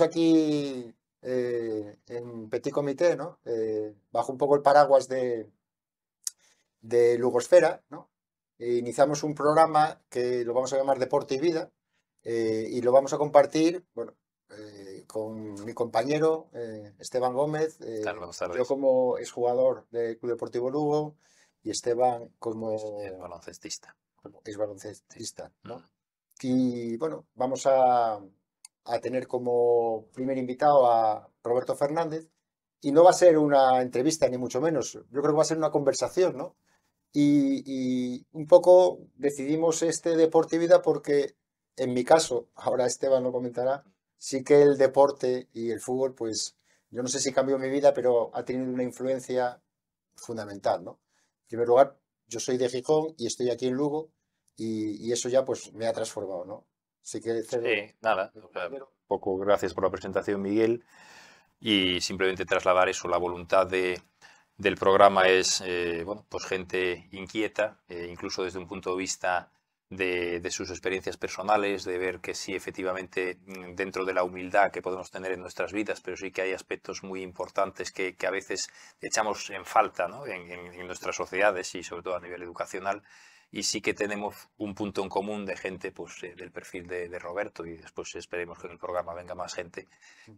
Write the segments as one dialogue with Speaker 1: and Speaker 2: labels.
Speaker 1: aquí eh, en Petit Comité, eh, bajo un poco el paraguas de, de Lugosfera, e iniciamos un programa que lo vamos a llamar Deporte y Vida eh, y lo vamos a compartir, bueno, con mi compañero Esteban Gómez, yo como exjugador del Club Deportivo Lugo y Esteban como... Es baloncestista. Es mm. Y bueno, vamos a, a tener como primer invitado a Roberto Fernández y no va a ser una entrevista ni mucho menos, yo creo que va a ser una conversación, ¿no? Y, un poco decidimos este deporte y vida porque en mi caso, ahora Esteban lo comentará, sí que el deporte y el fútbol, pues yo no sé si cambió mi vida, pero ha tenido una influencia fundamental, ¿no? En primer lugar, yo soy de Gijón y estoy aquí en Lugo y, y eso ya pues me ha transformado, ¿no? Si que Sí,
Speaker 2: nada. Un poco gracias por la presentación, Miguel. Y simplemente trasladar eso, la voluntad de, del programa es eh, bueno, pues gente inquieta, eh, incluso desde un punto de vista de, sus experiencias personales, de ver que sí, efectivamente, mm, dentro de la humildad que podemos tener en nuestras vidas, pero sí que hay aspectos muy importantes que, a veces echamos en falta en, nuestras sociedades y sobre todo a nivel educacional, y sí que tenemos un punto en común de gente pues, del perfil de, Roberto y después esperemos que en el programa venga más gente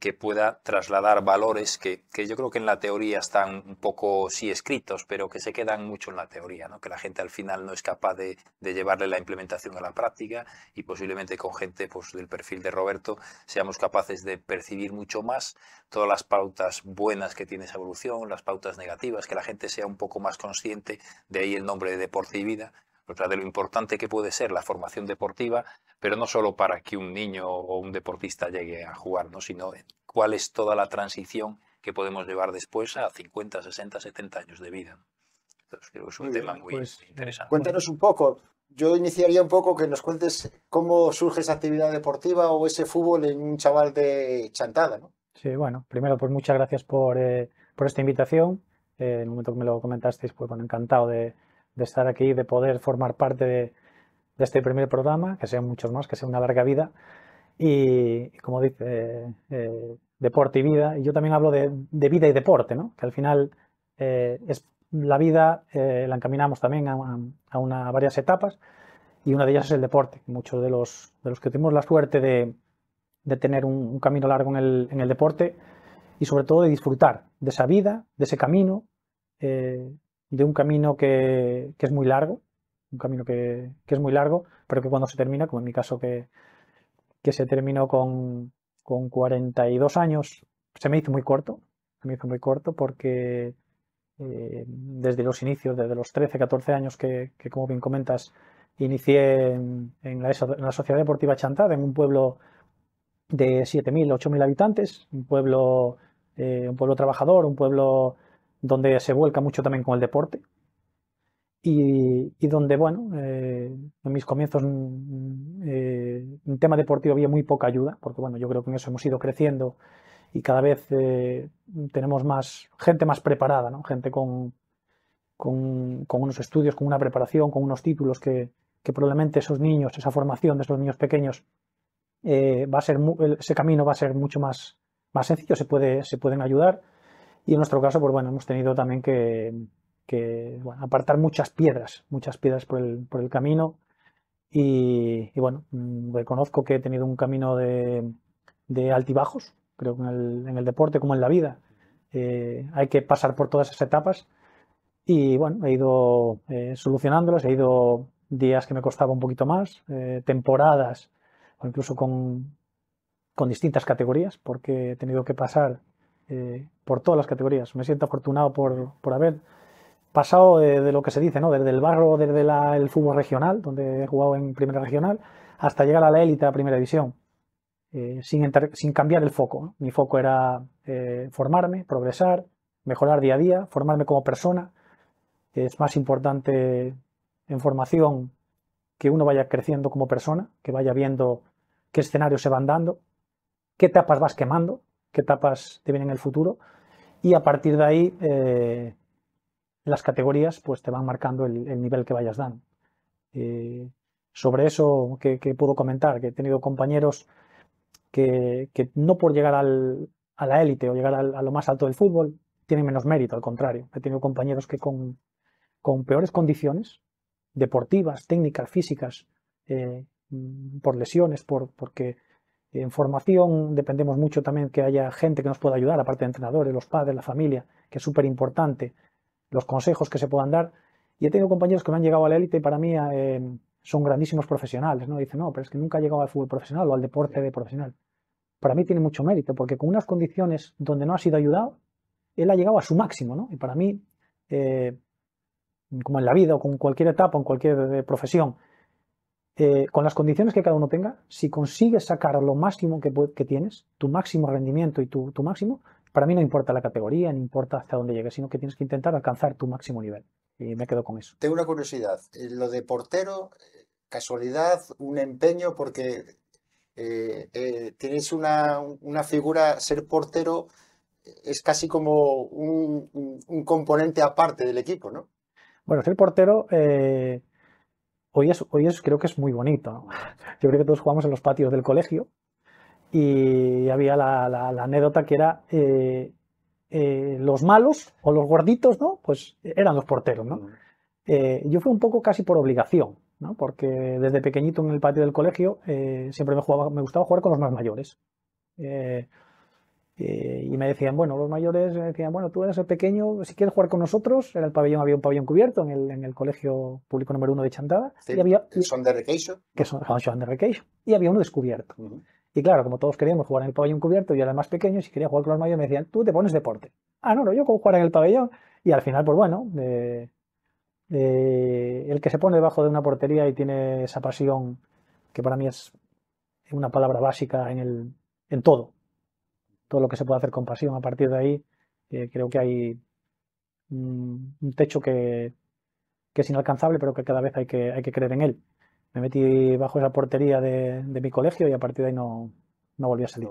Speaker 2: que pueda trasladar valores que, yo creo que en la teoría están un poco sí escritos, pero que se quedan mucho en la teoría, ¿no? que la gente al final no es capaz de, llevarle la implementación a la práctica y posiblemente con gente pues, del perfil de Roberto seamos capaces de percibir mucho más todas las pautas buenas que tiene esa evolución, las pautas negativas, que la gente sea un poco más consciente, de ahí el nombre de deporte y vida, o de lo importante que puede ser la formación deportiva, pero no solo para que un niño o un deportista llegue a jugar, ¿no? sino cuál es toda la transición que podemos llevar después a 50, 60, 70 años de vida. Entonces, creo que es un tema muy
Speaker 3: pues, eh, interesante.
Speaker 1: Cuéntanos un poco. Yo iniciaría un poco que nos cuentes cómo surge esa actividad deportiva o ese fútbol en un chaval de chantada. ¿no?
Speaker 3: Sí, bueno, primero, pues muchas gracias por, eh, por esta invitación. en eh, el momento que me lo comentasteis, pues bueno, encantado de, de estar aquí, de poder formar parte de, este primer programa, que sean muchos más, que sea una larga vida. Y como dice, eh, eh, deporte y vida. Y yo también hablo de, vida y deporte, ¿no? que al final eh, es, la vida la encaminamos también a, una, varias etapas y una de ellas es el deporte. Muchos de los, de los que tenemos la suerte de, tener un, camino largo en el, deporte y sobre todo de disfrutar de esa vida, de ese camino, de un camino que, es muy largo, un camino que, es muy largo, pero que cuando se termina, como en mi caso que, que se terminó con, con 42 años, se me hizo muy corto, se me hizo muy corto porque eh, desde los inicios, desde los 13, 14 años que, como bien comentas, inicié en, la, Sociedad Deportiva Chantada, en un pueblo de 7.000, 8.000 habitantes, un pueblo, eh, un pueblo trabajador, un pueblo donde se vuelca mucho también con el deporte y, donde, bueno, eh, en mis comienzos mm, mm, eh, en tema deportivo había muy poca ayuda, porque bueno, yo creo que en eso hemos ido creciendo y cada vez eh, tenemos más gente más preparada, ¿no? gente con, unos estudios, con una preparación, con unos títulos que, probablemente esos niños, esa formación de esos niños pequeños, eh, va a ser ese camino va a ser mucho más, más sencillo, se, puede, se pueden ayudar y en nuestro caso, pues bueno, hemos tenido también que, apartar muchas piedras, muchas piedras por el, por el camino. Y, bueno, mm, reconozco que he tenido un camino de, altibajos, creo que en el, deporte como en la vida. Eh, hay que pasar por todas esas etapas y bueno, he ido eh, solucionándolas, he ido días que me costaba un poquito más, eh, temporadas o incluso con, con distintas categorías, porque he tenido que pasar eh, por todas las categorías. Me siento afortunado por, haber pasado de, lo que se dice, ¿no? Desde el barro, desde el fútbol regional, donde he jugado en primera regional, hasta llegar a la élite, a primera división, eh, sin, sin, cambiar el foco. Mi foco era eh, formarme, progresar, mejorar día a día, formarme como persona. Es más importante en formación que uno vaya creciendo como persona, que vaya viendo qué escenarios se van dando, qué etapas vas quemando, qué etapas te vienen en el futuro. Y a partir de ahí, eh, las categorías pues, te van marcando el, nivel que vayas dando. Eh, sobre eso, que, puedo comentar? Que he tenido compañeros que, no por llegar a la élite o llegar a lo más alto del fútbol, tienen menos mérito, al contrario. He tenido compañeros que con, peores condiciones deportivas, técnicas, físicas, eh, por lesiones, por, porque en formación dependemos mucho también que haya gente que nos pueda ayudar, aparte de entrenadores, los padres, la familia, que es súper importante, los consejos que se puedan dar. Y he tenido compañeros que me han llegado a la élite y para mí eh, son grandísimos profesionales, ¿no? Dicen, no, pero es que nunca ha llegado al fútbol profesional o al deporte de profesional. Para mí tiene mucho mérito, porque con unas condiciones donde no ha sido ayudado, él ha llegado a su máximo, Y para mí, eh, como en la vida o con cualquier etapa, en cualquier eh, profesión, eh, con las condiciones que cada uno tenga, si consigues sacar lo máximo que, tienes, tu máximo rendimiento y tu, máximo, para mí no importa la categoría, no importa hasta dónde llegues, sino que tienes que intentar alcanzar tu máximo nivel. Y me quedo con eso.
Speaker 1: Tengo una curiosidad. Eh, lo de portero, eh, casualidad, un empeño, porque tienes una, figura, ser portero es casi como un, componente aparte del equipo, ¿no?
Speaker 3: Bueno, ser portero hoy es, creo que es muy bonito. Yo creo que todos jugamos en los patios del colegio y había la, anécdota que era eh, eh, los malos o los gorditos, ¿no? Pues eran los porteros, mm. eh, yo fui un poco casi por obligación, Porque desde pequeñito en el patio del colegio siempre me, me gustaba jugar con los más mayores. Eh, y me decían, bueno, los mayores me decían, bueno, tú eres el pequeño, si quieres jugar con nosotros, era el pabellón, había un pabellón cubierto en el, en el colegio público número uno de Chantada. y había, son de Que son, ah, de Recation Y había uno descubierto. Y claro, como todos queríamos jugar en el pabellón cubierto, yo era el más pequeño, si quería jugar con los mayores me decían, tú te pones deporte. Ah, no, no, yo como jugar en el pabellón. Y al final, pues bueno, eh, eh, el que se pone debajo de una portería y tiene esa pasión, que para mí es una palabra básica en, el, en todo lo que se puede hacer con pasión a partir de ahí, eh, creo que hay mm, un, techo que, es inalcanzable, pero que cada vez hay que, hay que creer en él. Me metí bajo esa portería de, mi colegio y a partir de ahí no, no volví a salir.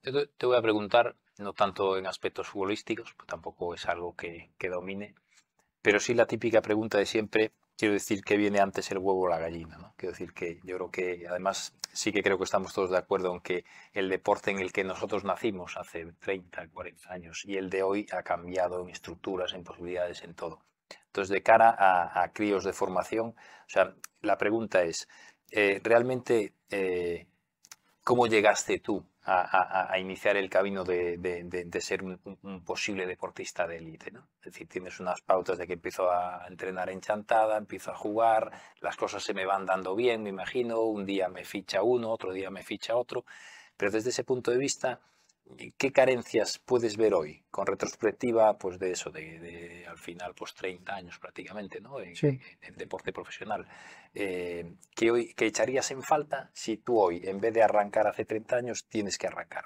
Speaker 2: Te, te voy a preguntar, no tanto en aspectos futbolísticos, pues tampoco es algo que, que domine, pero sí la típica pregunta de siempre, quiero decir que viene antes el huevo o la gallina. ¿no? Quiero decir que yo creo que, además, sí que creo que estamos todos de acuerdo en que el deporte en el que nosotros nacimos hace 30, 40 años y el de hoy ha cambiado en estructuras, en posibilidades, en todo. Entonces, de cara a, críos de formación, o sea, la pregunta es, eh, realmente, eh, ¿cómo llegaste tú a, iniciar el camino de, ser un, posible deportista de élite. ¿no? Es decir, tienes unas pautas de que empiezo a entrenar enchantada, empiezo a jugar, las cosas se me van dando bien, me imagino, un día me ficha uno, otro día me ficha otro, pero desde ese punto de vista ¿qué carencias puedes ver hoy? Con retrospectiva, pues de eso, de, al final, pues 30 años prácticamente, ¿no? En, deporte profesional. Eh, ¿qué, hoy, echarías en falta si tú hoy, en vez de arrancar hace 30 años, tienes que arrancar?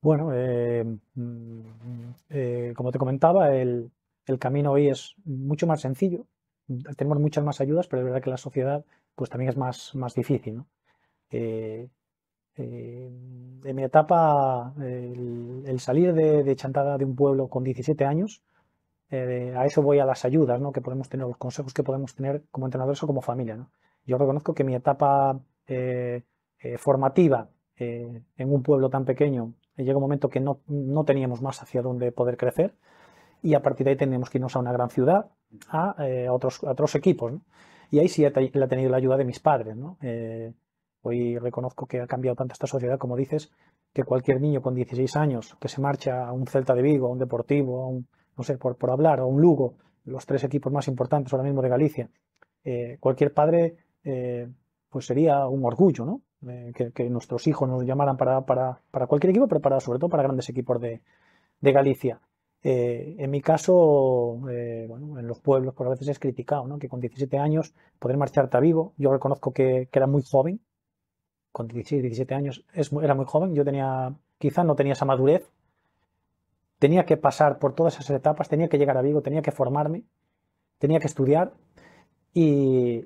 Speaker 3: Bueno, eh, mm, eh, como te comentaba, el, camino hoy es mucho más sencillo. Tenemos muchas más ayudas, pero es verdad que la sociedad pues también es más, más difícil, ¿no? en eh, mi etapa, el, salir de, Chantada de un pueblo con 17 años, eh, a eso voy a las ayudas ¿no? que podemos tener, los consejos que podemos tener como entrenadores o como familia. Yo reconozco que mi etapa eh, formativa en un pueblo tan pequeño llega un momento que no, teníamos más hacia dónde poder crecer y a partir de ahí tenemos que irnos a una gran ciudad, a, otros, otros equipos. Y ahí sí he, he tenido la ayuda de mis padres. ¿no? y reconozco que ha cambiado tanto esta sociedad, como dices, que cualquier niño con 16 años que se marcha a un Celta de Vigo, a un Deportivo, a no sé, por, por hablar, o un Lugo, los tres equipos más importantes ahora mismo de Galicia, eh, cualquier padre, eh, pues sería un orgullo, ¿no? Eh, que, nuestros hijos nos llamaran para, para, cualquier equipo, pero sobre todo para grandes equipos de, de Galicia. en mi caso, bueno, en los pueblos, por a veces es criticado, ¿no? Que con 17 años poder marcharte a Vigo, yo reconozco que era muy joven, con 16, 17 años, era muy joven, yo tenía, quizá no tenía esa madurez, tenía que pasar por todas esas etapas, tenía que llegar a Vigo, tenía que formarme, tenía que estudiar y,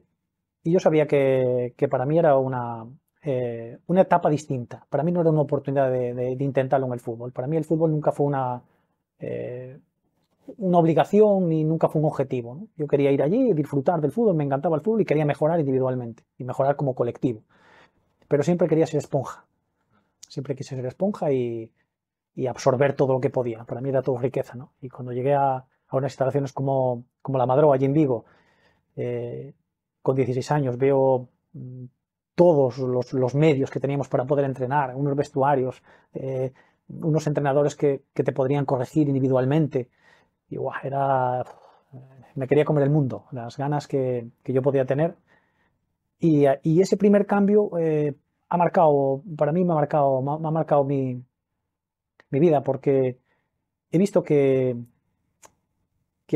Speaker 3: yo sabía que, para mí era una, eh, una etapa distinta, para mí no era una oportunidad de, intentarlo en el fútbol, para mí el fútbol nunca fue una... Eh, una obligación y nunca fue un objetivo. Yo quería ir allí, y disfrutar del fútbol, me encantaba el fútbol y quería mejorar individualmente y mejorar como colectivo pero siempre quería ser esponja. Siempre quise ser esponja y, absorber todo lo que podía. Para mí era todo riqueza, Y cuando llegué a, unas instalaciones como, La Madroa, allí en Vigo, eh, con 16 años, veo mm, todos los, medios que teníamos para poder entrenar, unos vestuarios, eh, unos entrenadores que, te podrían corregir individualmente. Y guau, era, me quería comer el mundo, las ganas que yo podía tener y, ese primer cambio eh, ha marcado, para mí me ha marcado, me ha marcado mi, vida, porque he visto que,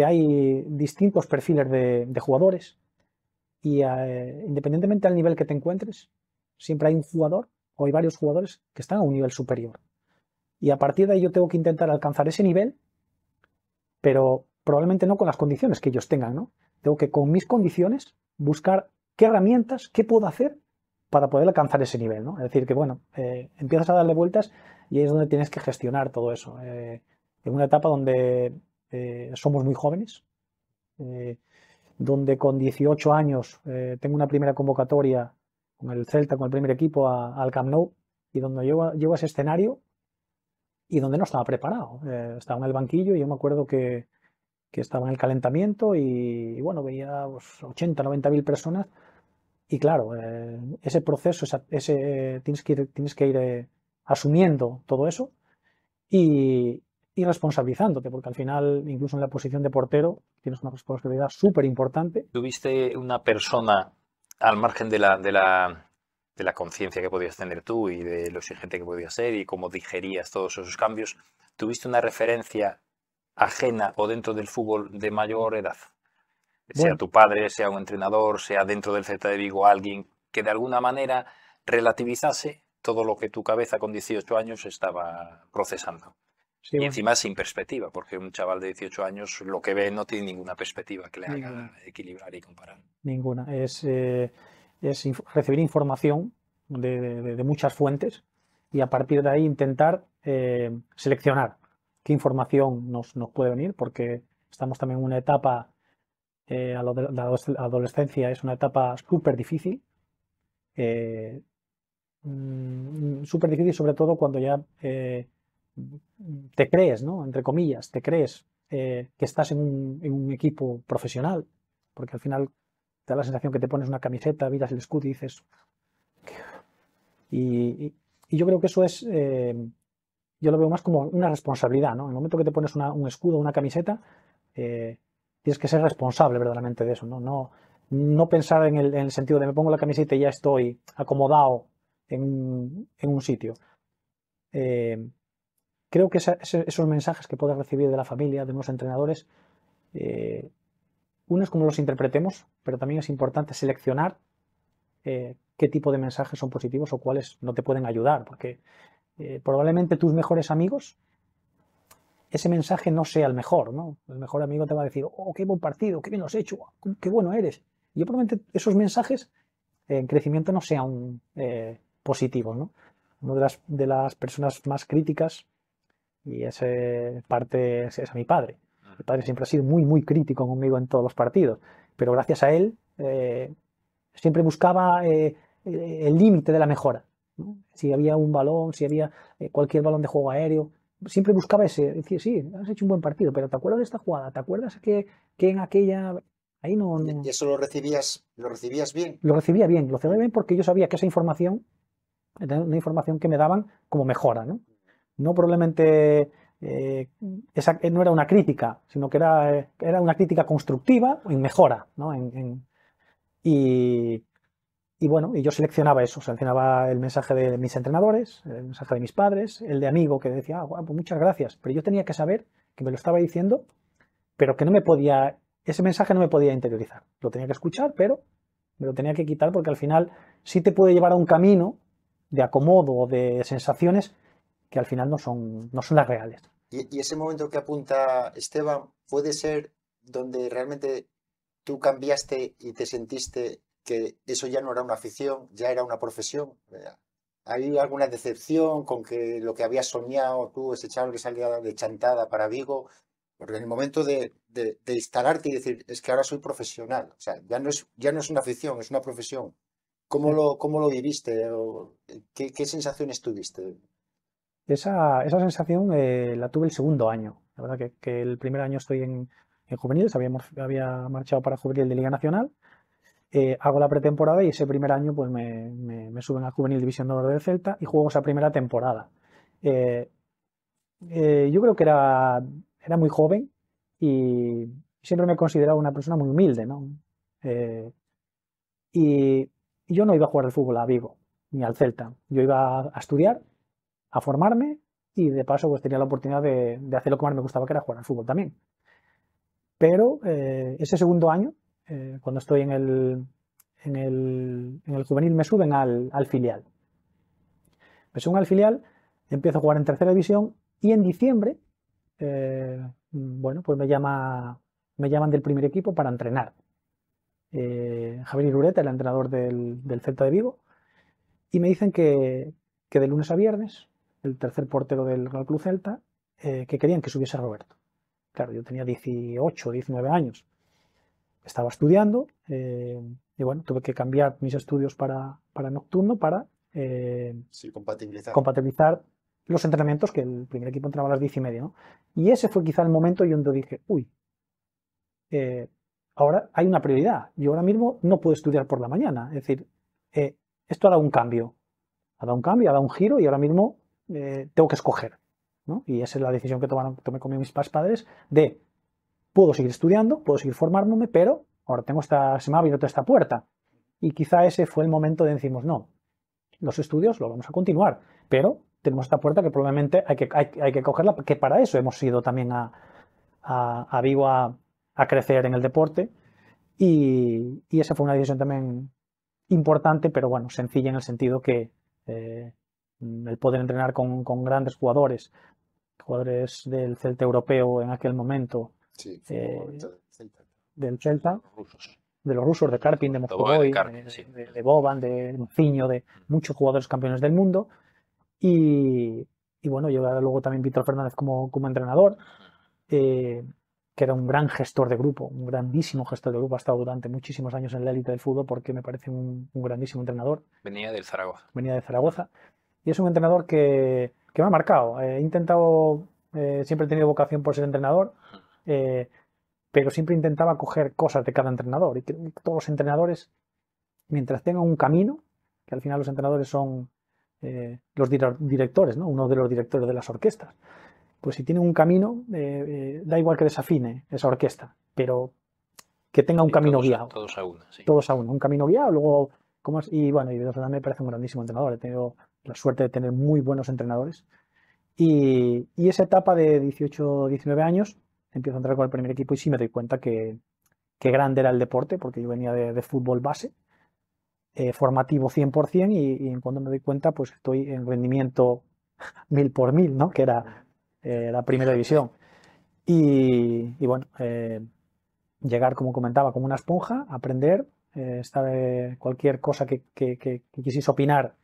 Speaker 3: hay distintos perfiles de, jugadores y eh, independientemente del nivel que te encuentres, siempre hay un jugador o hay varios jugadores que están a un nivel superior. Y a partir de ahí yo tengo que intentar alcanzar ese nivel, pero probablemente no con las condiciones que ellos tengan, ¿no? Tengo que con mis condiciones buscar qué herramientas, qué puedo hacer para poder alcanzar ese nivel. Es decir, que bueno, eh, empiezas a darle vueltas y ahí es donde tienes que gestionar todo eso. Eh, en una etapa donde eh, somos muy jóvenes, donde con 18 años tengo una primera convocatoria con el Celta, con el primer equipo al Camp Nou, y donde llevo, ese escenario y donde no estaba preparado. estaba en el banquillo y yo me acuerdo que, estaba en el calentamiento y, bueno, veía 80, pues, 90 mil personas y claro, eh, ese proceso, ese, tienes que ir, tienes que ir eh, asumiendo todo eso y, responsabilizándote, porque al final, incluso en la posición de portero, tienes una responsabilidad súper importante.
Speaker 2: ¿Tuviste una persona al margen de la, de la, de la conciencia que podías tener tú y de lo exigente que podías ser y cómo digerías todos esos cambios? ¿Tuviste una referencia ajena o dentro del fútbol de mayor edad? Sea tu padre, sea un entrenador, sea dentro del Celta de Vigo alguien que de alguna manera relativizase todo lo que tu cabeza con 18 años estaba procesando. y encima sin perspectiva, porque un chaval de 18 años lo que ve no tiene ninguna perspectiva que le haga equilibrar y comparar.
Speaker 3: Ninguna. Es, eh, es recibir información de, muchas fuentes y a partir de ahí intentar eh, seleccionar qué información nos, nos puede venir, porque estamos también en una etapa eh, la adolescencia es una etapa súper difícil, eh, mm, súper difícil sobre todo cuando ya eh, te crees, ¿no? Entre comillas, te crees que estás en un, equipo profesional, porque al final te da la sensación que te pones una camiseta, miras el escudo y dices... Y, yo creo que eso es, yo lo veo más como una responsabilidad, ¿no? En el momento que te pones un escudo, una camiseta, tienes que ser responsable verdaderamente de eso, ¿no? No, no pensar en el, sentido de me pongo la camiseta y ya estoy acomodado en, un sitio. Eh, creo que esos mensajes que puedas recibir de la familia, de unos entrenadores, eh, uno es como los interpretemos, pero también es importante seleccionar eh, qué tipo de mensajes son positivos o cuáles no te pueden ayudar, porque eh, probablemente tus mejores amigos ese mensaje no sea el mejor, ¿no? El mejor amigo te va a decir, oh, qué buen partido, qué bien lo has hecho, oh, qué bueno eres. Y yo probablemente esos mensajes eh, en crecimiento no sean eh, positivos, ¿no? Una de las, de las personas más críticas, y ese parte es, a mi padre. Mi padre siempre ha sido muy, muy crítico conmigo en todos los partidos, pero gracias a él eh, siempre buscaba el límite de la mejora. Si había un balón, si había cualquier balón de juego aéreo, siempre buscaba ese, decir, sí, has hecho un buen partido, pero ¿te acuerdas de esta jugada? ¿Te acuerdas que, en aquella... Ahí no, ¿Y eso
Speaker 1: lo recibías, lo recibías bien?
Speaker 3: Lo recibía bien, lo recibía bien porque yo sabía que esa información era una información que me daban como mejora, ¿no? No probablemente... Eh, esa no era una crítica, sino que era, eh, era una crítica constructiva en mejora, ¿no? y, y bueno, y yo seleccionaba eso, seleccionaba el mensaje de mis entrenadores, el mensaje de mis padres, el de amigo que decía, ah, pues muchas gracias, pero yo tenía que saber que me lo estaba diciendo, pero que no me podía, ese mensaje no me podía interiorizar. Lo tenía que escuchar, pero me lo tenía que quitar porque al final sí te puede llevar a un camino de acomodo o de sensaciones que al final no son, no son las reales.
Speaker 1: Y, y ese momento que apunta Esteban puede ser donde realmente tú cambiaste y te sentiste que eso ya no era una afición, ya era una profesión. ¿Hay alguna decepción con que lo que habías soñado tú, ese chaval que salía de chantada para Vigo? Porque en el momento de, de, instalarte y decir, es que ahora soy profesional, o sea, ya no es, ya no es una afición, es una profesión. ¿Cómo lo, cómo lo viviste? ¿Qué, qué sensaciones tuviste?
Speaker 3: Esa, sensación eh, la tuve el segundo año. La verdad que, el primer año estoy en, en juveniles, había, había marchado para juvenil de Liga Nacional eh, hago la pretemporada y ese primer año pues me, me, me suben a Juvenil División de Oro del Celta y juego esa primera temporada. Eh, eh, yo creo que era, era muy joven y siempre me he considerado una persona muy humilde, ¿no? Y, yo no iba a jugar al fútbol a Vigo ni al Celta. Yo iba a estudiar, a formarme y de paso pues tenía la oportunidad de, de hacer lo que más me gustaba, que era jugar al fútbol también. Pero ese segundo año eh, cuando estoy en el, en el, en el, juvenil, me suben al, filial. Me suben al filial, empiezo a jugar en tercera división y en diciembre, eh, bueno, pues me, llama, me llaman del primer equipo para entrenar. Eh, Javier Irureta, el entrenador del, Celta de Vigo, y me dicen que, que, de lunes a viernes, el tercer portero del Real Club Celta, que querían que subiese Roberto. Claro, yo tenía 18, 19 años estaba estudiando eh, y bueno, tuve que cambiar mis estudios para, para nocturno para eh, compatibilizar. los entrenamientos que el primer equipo entraba a las diez y media. Y ese fue quizá el momento y donde dije, uy, eh, ahora hay una prioridad. Yo ahora mismo no puedo estudiar por la mañana. Es decir, esto ha dado un cambio. Ha dado un cambio, ha dado un giro y ahora mismo tengo que escoger. Y esa es la decisión que tomaron, tomé con mis padres de puedo seguir estudiando, puedo seguir formándome, pero ahora tengo esta, se me ha abierto esta puerta. Y quizá ese fue el momento de decimos, no, los estudios lo vamos a continuar, pero tenemos esta puerta que probablemente hay que, hay, que cogerla, que para eso hemos ido también a, a, a Vigo a, crecer en el deporte. Y, esa fue una decisión también importante, pero bueno, sencilla en el sentido que eh, el poder entrenar con, grandes jugadores, jugadores del celte europeo en aquel momento, Sí, del Celta. De los rusos, de Karpin, de de, Boban, de de mm. muchos jugadores campeones del mundo. Y, bueno, yo luego también Víctor Fernández como, como entrenador, eh, que era un gran gestor de grupo, un grandísimo gestor de grupo. Ha estado durante muchísimos años en la élite del fútbol porque me parece un, grandísimo entrenador.
Speaker 2: Venía del Zaragoza.
Speaker 3: Venía de Zaragoza. Y es un entrenador que, que me ha marcado. he intentado, eh, siempre he tenido vocación por ser entrenador. Eh, pero siempre intentaba coger cosas de cada entrenador y que todos los entrenadores, mientras tengan un camino, que al final los entrenadores son eh, los directores, ¿no? uno de los directores de las orquestas, pues si tienen un camino, eh, da igual que desafine esa orquesta, pero que tenga un camino guiado. Todos a uno, sí. Todos a uno, un camino guiado, luego... Y bueno, y verdad me parece un grandísimo entrenador, he tenido la suerte de tener muy buenos entrenadores. Y, y, esa etapa de 18, 19 años empiezo a entrar con el primer equipo y sí me doy cuenta que, grande era el deporte, porque yo venía de, fútbol base, eh, formativo 100%, y, en cuando me doy cuenta, pues estoy en rendimiento mil por mil, ¿no? que era eh, la primera división. Y, bueno, eh, llegar, como comentaba, como una esponja, aprender, estar, cualquier cosa que, que, que quisiese opinar,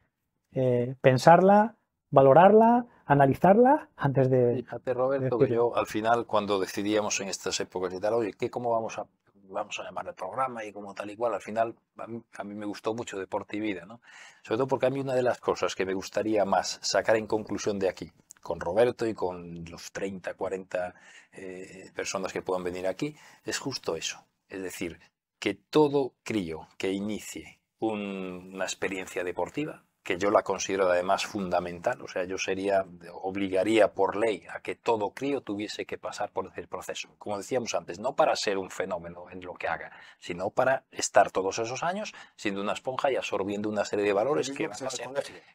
Speaker 3: pensarla, valorarla analizarla antes de... Fíjate,
Speaker 2: Roberto, que yo al final, cuando decidíamos en estas épocas y tal, oye, ¿qué, ¿cómo vamos a, vamos a llamar el programa y como tal y cual? Al final, a mí, me gustó mucho Deporte y Vida, ¿no? Sobre todo porque a mí una de las cosas que me gustaría más sacar en conclusión de aquí, con Roberto y con los 30, 40 eh, personas que puedan venir aquí, es justo eso. Es decir, que todo crío que inicie una experiencia deportiva, que yo la considero además fundamental, o sea, yo sería, obligaría por ley a que todo crío tuviese que pasar por ese proceso, como decíamos antes, no para ser un fenómeno en lo que haga, sino para estar todos esos años siendo una esponja y absorbiendo una serie de valores que, va a ser,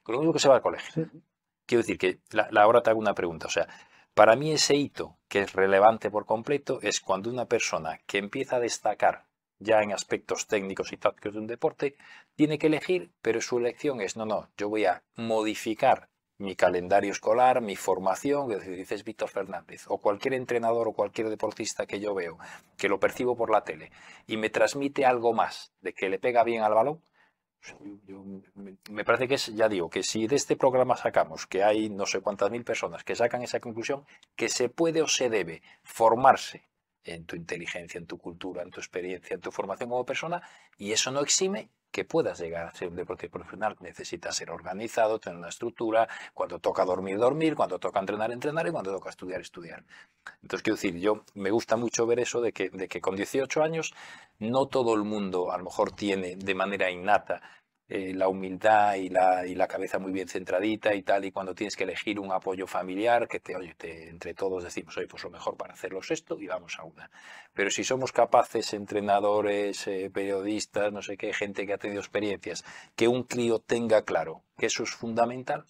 Speaker 2: con lo único que se va al colegio. Quiero decir que la, la, ahora te hago una pregunta, o sea, para mí ese hito que es relevante por completo es cuando una persona que empieza a destacar ya en aspectos técnicos y tácticos de un deporte, tiene que elegir, pero su elección es, no, no, yo voy a modificar mi calendario escolar, mi formación, que dices Víctor Fernández, o cualquier entrenador o cualquier deportista que yo veo, que lo percibo por la tele, y me transmite algo más de que le pega bien al balón, pues, me parece que es, ya digo, que si de este programa sacamos que hay no sé cuántas mil personas que sacan esa conclusión, que se puede o se debe formarse en tu inteligencia, en tu cultura, en tu experiencia, en tu formación como persona, y eso no exime que puedas llegar a ser un deporte profesional. Necesitas ser organizado, tener una estructura, cuando toca dormir, dormir, cuando toca entrenar, entrenar y cuando toca estudiar, estudiar. Entonces, quiero decir, yo me gusta mucho ver eso de que, de que con 18 años no todo el mundo a lo mejor tiene de manera innata eh, la humildad y la, y la, cabeza muy bien centradita y tal, y cuando tienes que elegir un apoyo familiar, que te, oye, entre todos decimos, oye, pues lo mejor para hacerlos esto y vamos a una. Pero si somos capaces, entrenadores, eh, periodistas, no sé qué, gente que ha tenido experiencias, que un crío tenga claro que eso es fundamental,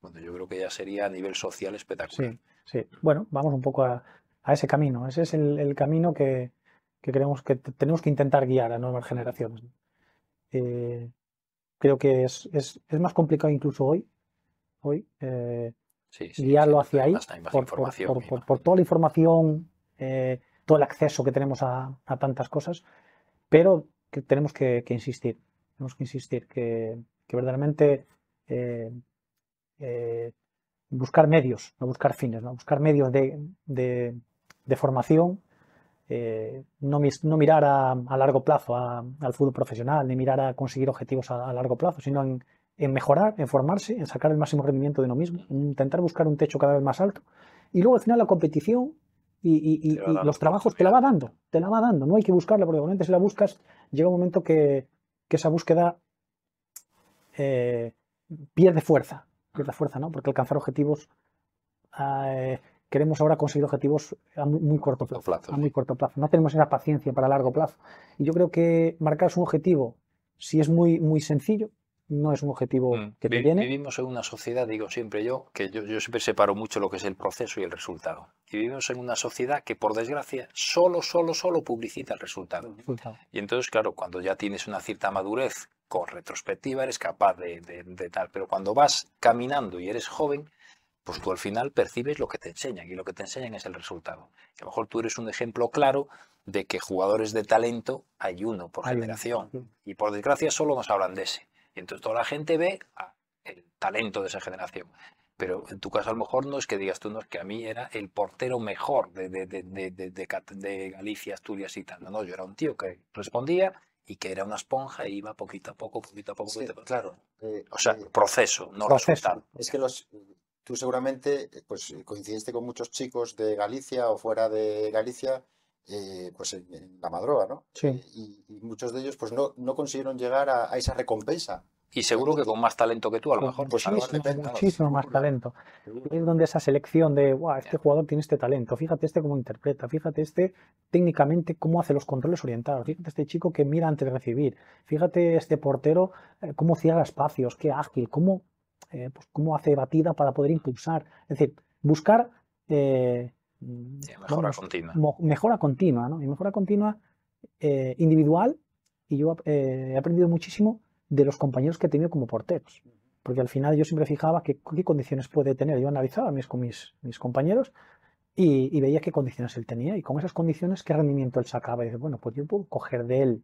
Speaker 2: bueno, yo creo que ya sería a nivel social espectacular.
Speaker 3: Sí, sí. Bueno, vamos un poco a, ese camino. Ese es el, camino que, creemos que tenemos que intentar guiar a nuevas generaciones. Eh, creo que es, más complicado incluso hoy, hoy eh, guiarlo hacia ahí por, toda la información, eh, todo el acceso que tenemos a, tantas cosas, pero tenemos que, insistir, tenemos que insistir que, verdaderamente eh, buscar medios, no buscar fines, no buscar medios de, de formación eh, no, mirar a, largo plazo al fútbol profesional, ni mirar a conseguir objetivos a, largo plazo, sino en, mejorar, en formarse, en sacar el máximo rendimiento de uno mismo, intentar buscar un techo cada vez más alto. Y luego al final la competición y, los trabajos te la va dando, te la va dando, no hay que buscarla, porque obviamente si la buscas, llega un momento que, esa búsqueda eh, pierde fuerza, pierde fuerza, ¿no? Porque alcanzar objetivos... Ah, eh, queremos ahora conseguir objetivos a muy, corto plazo, A muy corto plazo. No tenemos esa paciencia para largo plazo. Y yo creo que marcarse un objetivo, si es muy, muy sencillo, no es un objetivo mm,
Speaker 2: que te viene. Vivimos en una sociedad, digo siempre yo, que yo, siempre separo mucho lo que es el proceso y el resultado. Y vivimos en una sociedad que, por desgracia, solo, solo, solo publicita el resultado. Y entonces, claro, cuando ya tienes una cierta madurez con retrospectiva, eres capaz de, de, de tal. Pero cuando vas caminando y eres joven, pues tú al final percibes lo que te enseñan y lo que te enseñan es el resultado. A lo mejor tú eres un ejemplo claro de que jugadores de talento hay uno por generación y por desgracia solo nos hablan de ese. Y entonces toda la gente ve ah, el talento de esa generación. Pero en tu caso a lo mejor no es que digas tú, no es que a mí era el portero mejor de, de, de, de Galicia, Asturias y tal. No, no, yo era un tío que respondía
Speaker 1: y que era una esponja e iba poquito a poco, poquito a poco. poquito Claro. Eh, o sea, eh. proceso, no resultado. Es que los, Tú seguramente pues, eh, coincidiste con muchos chicos de Galicia o fuera de Galicia, eh, pues en, la madroa, ¿no? Sí. Eh, y, muchos de ellos pues no, no consiguieron llegar a, esa recompensa. Y seguro que con más talento que tú, a lo mejor. Pues, muchísimo, muchísimo
Speaker 3: más talento. es donde esa selección de, wow, este jugador tiene este talento, fíjate este cómo interpreta, fíjate este técnicamente cómo hace los controles orientados, fíjate este chico que mira antes de recibir, fíjate este portero cómo cierra espacios, qué ágil, cómo eh, pues, cómo hace batida para poder impulsar. Es decir, buscar eh, mejora continua. mejora continua, ¿no? Y mejora continua eh, individual, y yo he aprendido muchísimo de los compañeros que he tenido como porteros. Porque al final yo siempre fijaba qué, condiciones puede tener. Yo analizaba mis, mis, mis compañeros y, veía qué condiciones él tenía y con esas condiciones qué rendimiento él sacaba. Y dice, bueno, pues yo puedo coger de él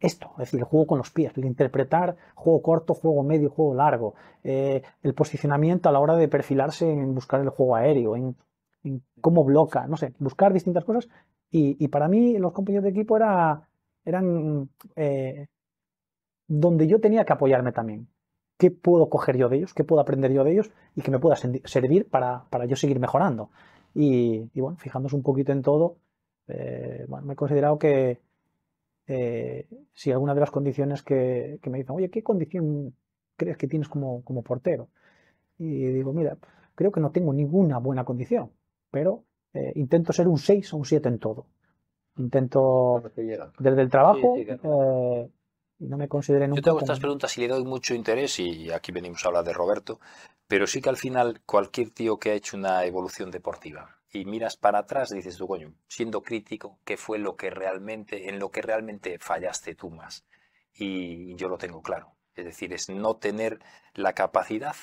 Speaker 3: esto, es decir, el juego con los pies, el interpretar juego corto, juego medio, juego largo, eh, el posicionamiento a la hora de perfilarse en buscar el juego aéreo, en, cómo bloca, no sé, buscar distintas cosas. Y, para mí los compañeros de equipo era, eran eh, donde yo tenía que apoyarme también. ¿Qué puedo coger yo de ellos? ¿Qué puedo aprender yo de ellos? Y que me pueda servir para, yo seguir mejorando. Y, bueno, fijándose un poquito en todo, eh, me he considerado que, eh, si alguna de las condiciones que, me dicen, oye, ¿qué condición crees que tienes como, portero? Y digo, mira, creo que no tengo ninguna buena condición, pero eh, intento ser un 6 o un 7 en todo. Intento desde el trabajo eh, y no me considero nunca. Yo tengo estas
Speaker 2: preguntas y le doy mucho interés, y aquí venimos a hablar de Roberto, pero sí que al final cualquier tío que ha hecho una evolución deportiva, y miras para atrás, dices tú, coño, siendo crítico, ¿qué fue lo que realmente, en lo que realmente fallaste tú más? Y yo lo tengo claro. Es decir, es no tener la capacidad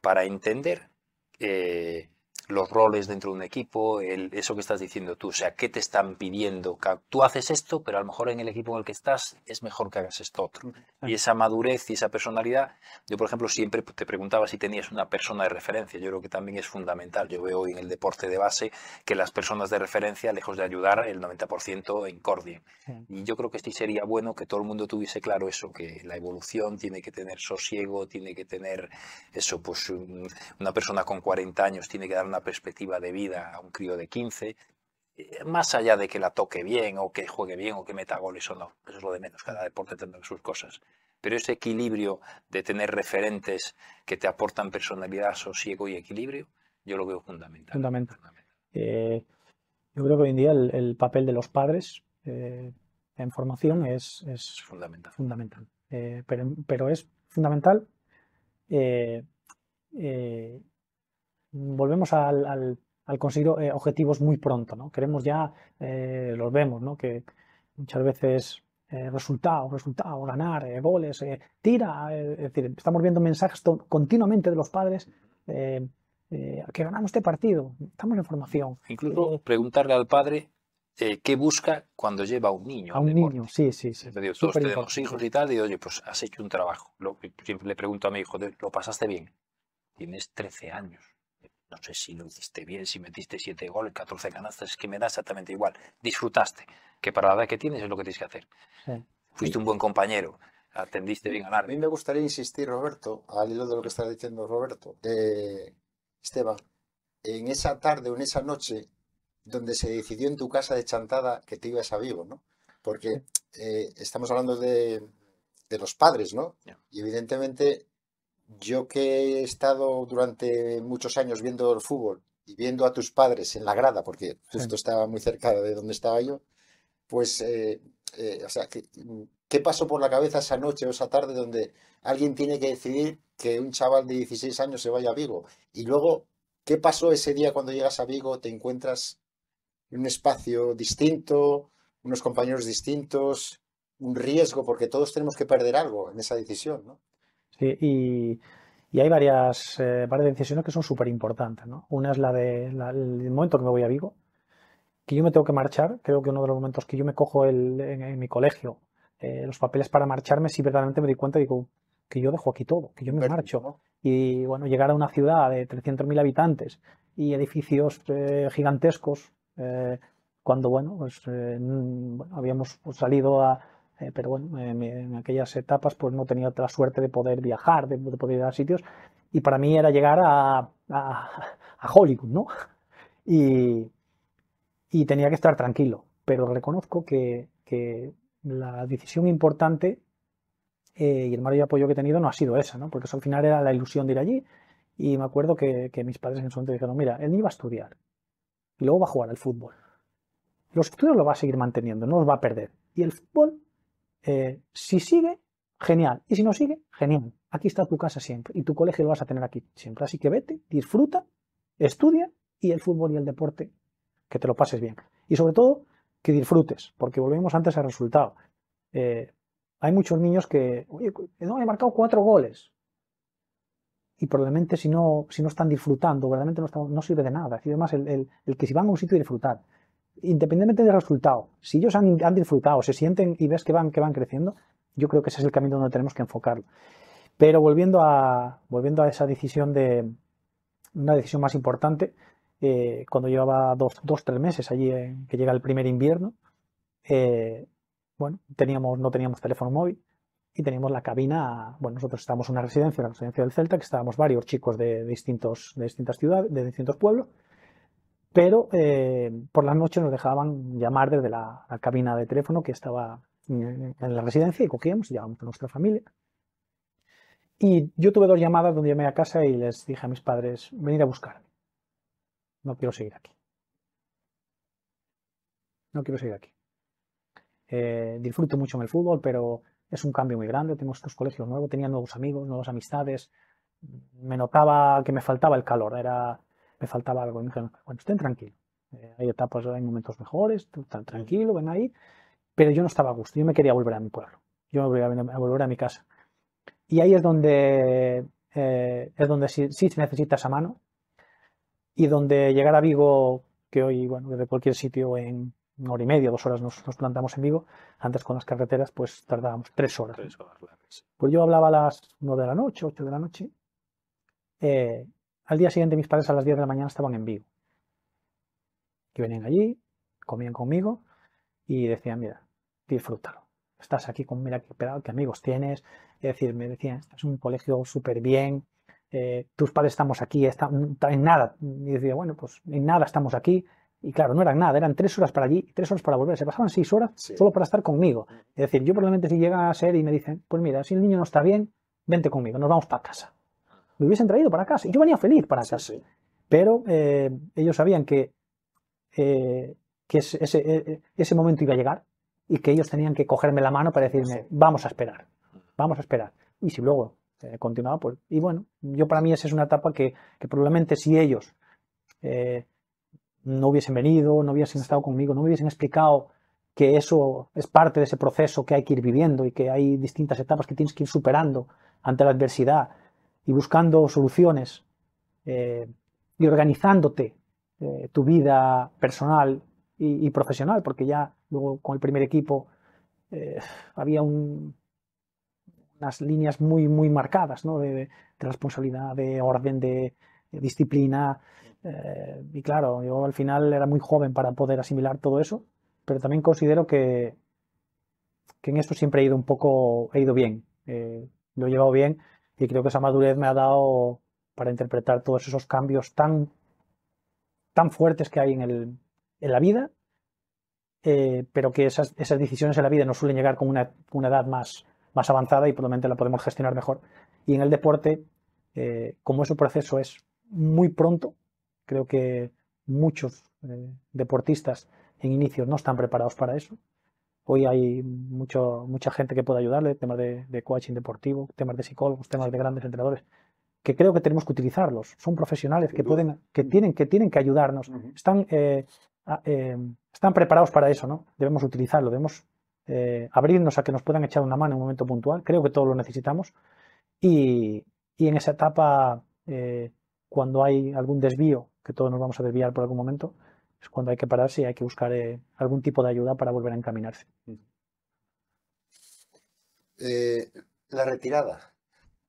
Speaker 2: para entender eh, los roles dentro de un equipo, eso que estás diciendo tú, o sea, qué te están pidiendo. Tú haces esto, pero a lo mejor en el equipo en el que estás es mejor que hagas esto otro. Y esa madurez y esa personalidad, yo por ejemplo siempre te preguntaba si tenías una persona de referencia, yo creo que también es fundamental. Yo veo en el deporte de base que las personas de referencia, lejos de ayudar, el 90% encordien. Y yo creo que sí sería bueno que todo el mundo tuviese claro eso, que la evolución tiene que tener sosiego, tiene que tener eso, pues una persona con 40 años tiene que dar una perspectiva de vida a un crío de 15, eh, más allá de que la toque bien o que juegue bien o que meta goles o no, eso es lo de menos, cada deporte tendrá sus cosas. Pero ese equilibrio de tener referentes que te aportan personalidad, sosiego y equilibrio, yo lo veo fundamental.
Speaker 3: Eh, yo creo que hoy en día el, papel de los padres eh, en formación es, fundamental. fundamental. pero, pero, es fundamental volvemos al, al, conseguir eh, objetivos muy pronto, ¿no? Queremos ya, eh, los vemos, ¿no? Que muchas veces eh, resultado, resultado, ganar, eh, goles, tira. es decir, estamos viendo mensajes continuamente de los padres que ganamos este partido, estamos en formación.
Speaker 2: Incluso preguntarle al padre qué busca cuando lleva a un niño.
Speaker 3: A un niño, sí, sí. sí. Digo, todos tenemos hijos y
Speaker 2: tal, y digo, oye, pues has hecho un trabajo. siempre le pregunto a mi hijo, ¿lo pasaste bien? Tienes 13 años. No sé si lo hiciste bien, si metiste 7 goles, 14 canastas, es que me da exactamente igual. Disfrutaste, que para la edad que tienes es lo que tienes que hacer. Fuiste un buen compañero, atendiste bien al
Speaker 1: arma. A mí me gustaría insistir, Roberto, al hilo de lo que está diciendo Roberto, eh, Esteban, en esa tarde o en esa noche donde se decidió en tu casa de chantada que te ibas a vivo, ¿no? Porque eh, estamos hablando de, los padres, ¿no? Y evidentemente yo que he estado durante muchos años viendo el fútbol y viendo a tus padres en la grada, porque esto estaba muy cerca de donde estaba yo, pues, eh, eh, o sea, ¿qué, ¿qué, pasó por la cabeza esa noche o esa tarde donde alguien tiene que decidir que un chaval de 16 años se vaya a Vigo? Y luego, ¿qué pasó ese día cuando llegas a Vigo? ¿Te encuentras en un espacio distinto, unos compañeros distintos, un riesgo? Porque todos tenemos que perder algo en esa decisión, ¿no?
Speaker 3: y, hay varias, eh, varias decisiones que son súper importantes. ¿no? Una es la del momento que me voy a Vigo, que yo me tengo que marchar. Creo que uno de los momentos que yo me cojo en, mi colegio eh, los papeles para marcharme, si verdaderamente me di cuenta, digo, que yo dejo aquí todo, que yo me marcho. Y bueno, llegar a una ciudad de 300.000 habitantes y edificios eh, gigantescos, cuando bueno, pues habíamos salido a eh, pero bueno, en, aquellas etapas pues no tenía la suerte de poder viajar, de, poder ir a sitios, y para mí era llegar a, a, Hollywood, ¿no? Y, y, tenía que estar tranquilo, pero reconozco que, que la decisión importante eh, y el mayor apoyo que he tenido no ha sido esa, ¿no? Porque eso al final era la ilusión de ir allí, y me acuerdo que, que mis padres en su momento dijeron, mira, él iba a estudiar, y luego va a jugar al fútbol. Los estudios lo va a seguir manteniendo, no los va a perder. Y el fútbol eh, si sigue, genial. Y si no sigue, genial. Aquí está tu casa siempre y tu colegio lo vas a tener aquí siempre. Así que vete, disfruta, estudia y el fútbol y el deporte, que te lo pases bien. Y sobre todo, que disfrutes, porque volvemos antes al resultado. Eh, hay muchos niños que, oye, he marcado cuatro goles. Y probablemente si no, si no están disfrutando, verdaderamente no, sirve de nada. Es decir, el, el que si van a un sitio y disfrutar, independientemente del resultado, si ellos han, disfrutado, se sienten y ves que van, que van creciendo, yo creo que ese es el camino donde tenemos que enfocarlo. Pero volviendo a, volviendo a esa decisión de una decisión más importante, eh, cuando llevaba dos, dos, tres meses allí que llega el primer invierno, eh, bueno, teníamos, no teníamos teléfono móvil y teníamos la cabina, bueno, nosotros estábamos en una residencia, la residencia del Celta, que estábamos varios chicos de distintos, de distintas ciudades, de distintos pueblos, pero eh, por las noches nos dejaban llamar desde la, cabina de teléfono que estaba eh, en la residencia y cogíamos y llamábamos a nuestra familia. Y yo tuve dos llamadas donde llamé a casa y les dije a mis padres, venid a buscarme. No quiero seguir aquí. No quiero seguir aquí. Eh, disfruto mucho en el fútbol, pero es un cambio muy grande. Tengo estos colegios nuevos, tenía nuevos amigos, nuevas amistades. Me notaba que me faltaba el calor. Era, me faltaba algo. Me dijeron, bueno, estén tranquilos. Eh, hay etapas, hay momentos mejores, Están tranquilos, tranquilo, ven ahí. Pero yo no estaba a gusto, yo me quería volver a mi pueblo. Yo me quería volver a mi casa. Y ahí es donde, eh, es donde sí, se necesita esa mano. Y donde llegar a Vigo, que hoy, bueno, desde cualquier sitio en, una hora y media, dos horas nos, plantamos en Vigo. Antes con las carreteras, pues tardábamos tres horas. pues yo hablaba a las 1 de la noche, ocho de la noche, eh, al día siguiente mis padres a las 10 de la mañana estaban en vivo. Que venían allí, comían conmigo y decían, mira, disfrútalo. Estás aquí con, mira, qué, amigos tienes. Es decir, me decían, es un colegio súper bien, eh, tus padres estamos aquí, está, en nada. Y decía, bueno, pues en nada estamos aquí. Y claro, no eran nada, eran tres horas para allí y tres horas para volver. Se pasaban seis horas solo para estar conmigo. Es decir, yo probablemente si llega a ser y me dicen, pues mira, si el niño no está bien, vente conmigo, nos vamos para casa me hubiesen traído para casa. Y yo venía feliz para casa. Pero eh, ellos sabían que, eh, que ese, e, e, ese, momento iba a llegar y que ellos tenían que cogerme la mano para decirme, vamos a esperar, vamos a esperar. Y si luego eh, continuaba, pues, y bueno, yo para mí esa es una etapa que, que probablemente si ellos no hubiesen venido, no hubiesen estado conmigo, no me hubiesen explicado que eso es parte de ese proceso que hay que ir viviendo y que hay distintas etapas que tienes que ir superando ante la adversidad y buscando soluciones eh, y organizándote eh, tu vida personal y, profesional, porque ya luego con el primer equipo eh, había unas líneas muy, muy marcadas ¿no? de, responsabilidad, de orden, de, disciplina. y claro, yo al final era muy joven para poder asimilar todo eso, pero también considero que, que en esto siempre he ido un poco, he ido bien, lo he llevado bien y creo que esa madurez me ha dado para interpretar todos esos cambios tan, tan fuertes que hay en, el, la vida, eh, pero que esas, decisiones en la vida nos suelen llegar con una, edad más, más avanzada y probablemente la podemos gestionar mejor. Y en el deporte, eh, como ese proceso es muy pronto, creo que muchos eh, deportistas en inicios no están preparados para eso. Hoy hay mucho, mucha gente que puede ayudarle, temas de, coaching deportivo, temas de psicólogos, temas de grandes entrenadores que creo que tenemos que utilizarlos. Son profesionales que pueden, que tienen, que tienen que ayudarnos. Están, eh, eh, están preparados para eso, ¿no? Debemos utilizarlo, debemos eh, abrirnos a que nos puedan echar una mano en un momento puntual. Creo que todos lo necesitamos. Y, y en esa etapa, cuando hay algún desvío, que todos nos vamos a desviar por algún momento, pues, cuando hay que pararse y hay que buscar eh, algún tipo de ayuda para volver a encaminarse. Mm.
Speaker 1: Eh, la retirada.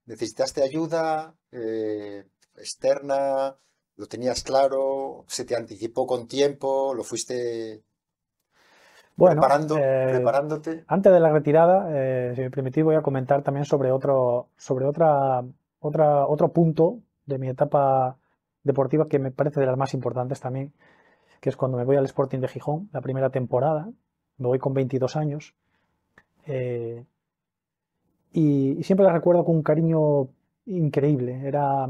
Speaker 1: ¿Necesitaste ayuda eh, externa? ¿Lo tenías claro? ¿Se te anticipó con tiempo? ¿Lo fuiste
Speaker 3: bueno, preparándote? Antes de la retirada, si me permitís, voy a comentar también sobre otro, sobre otra, otra, otro punto de mi etapa deportiva que me parece de las más importantes también, que es cuando me voy al Sporting de Gijón, la primera temporada, me voy con 22 años, eh, y, siempre la recuerdo con un cariño increíble, era,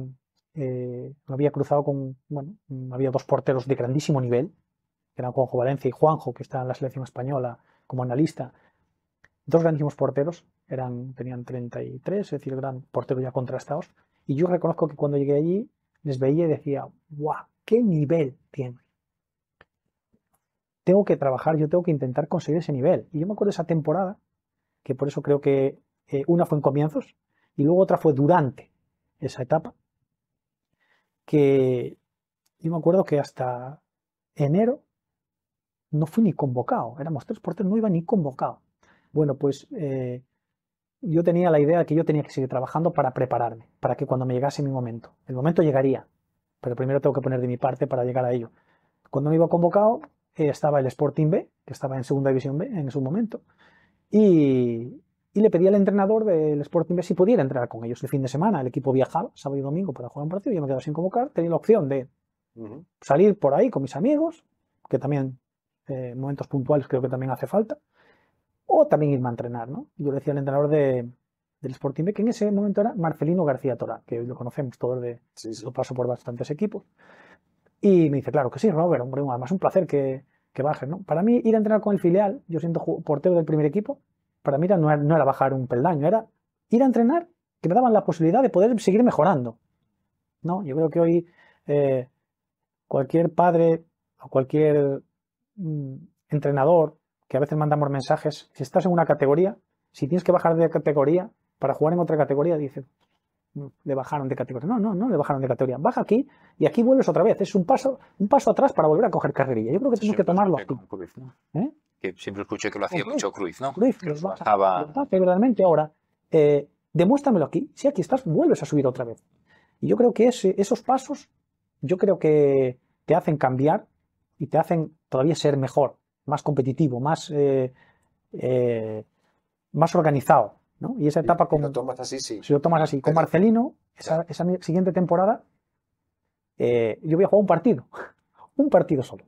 Speaker 3: eh, había cruzado con, bueno, había dos porteros de grandísimo nivel, que eran Juanjo Valencia y Juanjo, que está en la selección española como analista, dos grandísimos porteros, eran, tenían 33, es decir, eran porteros ya contrastados, y yo reconozco que cuando llegué allí les veía y decía, ¡guau! ¡Qué nivel tienen! tengo que trabajar, yo tengo que intentar conseguir ese nivel. Y yo me acuerdo de esa temporada, que por eso creo que eh, una fue en comienzos y luego otra fue durante esa etapa, que yo me acuerdo que hasta enero no fui ni convocado, éramos tres porteros, no iba ni convocado. Bueno, pues eh, yo tenía la idea de que yo tenía que seguir trabajando para prepararme, para que cuando me llegase mi momento, el momento llegaría, pero primero tengo que poner de mi parte para llegar a ello. Cuando me iba convocado, estaba el Sporting B, que estaba en Segunda División B en su momento, y, le pedí al entrenador del Sporting B si pudiera entrar con ellos el fin de semana. El equipo viajaba sábado y domingo para jugar un partido, yo me quedaba sin convocar, tenía la opción de salir por ahí con mis amigos, que también eh, momentos puntuales creo que también hace falta, o también irme a entrenar, ¿no? Yo le decía al entrenador del Sporting B, que en ese momento era Marcelino García Torá, que hoy lo conocemos todos de Lo paso por bastantes equipos. Y me dice, claro que sí, Robert, hombre, además un placer que, que bajes, ¿no? Para mí ir a entrenar con el filial, yo siendo portero del primer equipo, para mí no era, bajar un peldaño, era ir a entrenar que me daban la posibilidad de poder seguir mejorando. ¿no? Yo creo que hoy eh, cualquier padre o cualquier mm, entrenador que a veces mandamos mensajes, si estás en una categoría, si tienes que bajar de categoría para jugar en otra categoría, dice, le bajaron de categoría. No, no, no le bajaron de categoría. Baja aquí y aquí vuelves otra vez. Es un paso, un paso atrás para volver a coger carrerilla. Yo creo que tenemos que tomarlo aquí. ¿Eh?
Speaker 2: Que siempre escuché que lo hacía mucho Cruz, ¿no?
Speaker 3: Cruz, que los ahora. Eh, demuéstramelo aquí. Si aquí estás, vuelves a subir otra vez. Y yo creo que esos pasos, yo creo que te hacen cambiar y te hacen todavía ser mejor, más competitivo, más, eh, más organizado. ¿no? Y esa etapa tomas así, con Marcelino, esa, siguiente temporada, eh, yo voy a jugar un partido, un partido solo.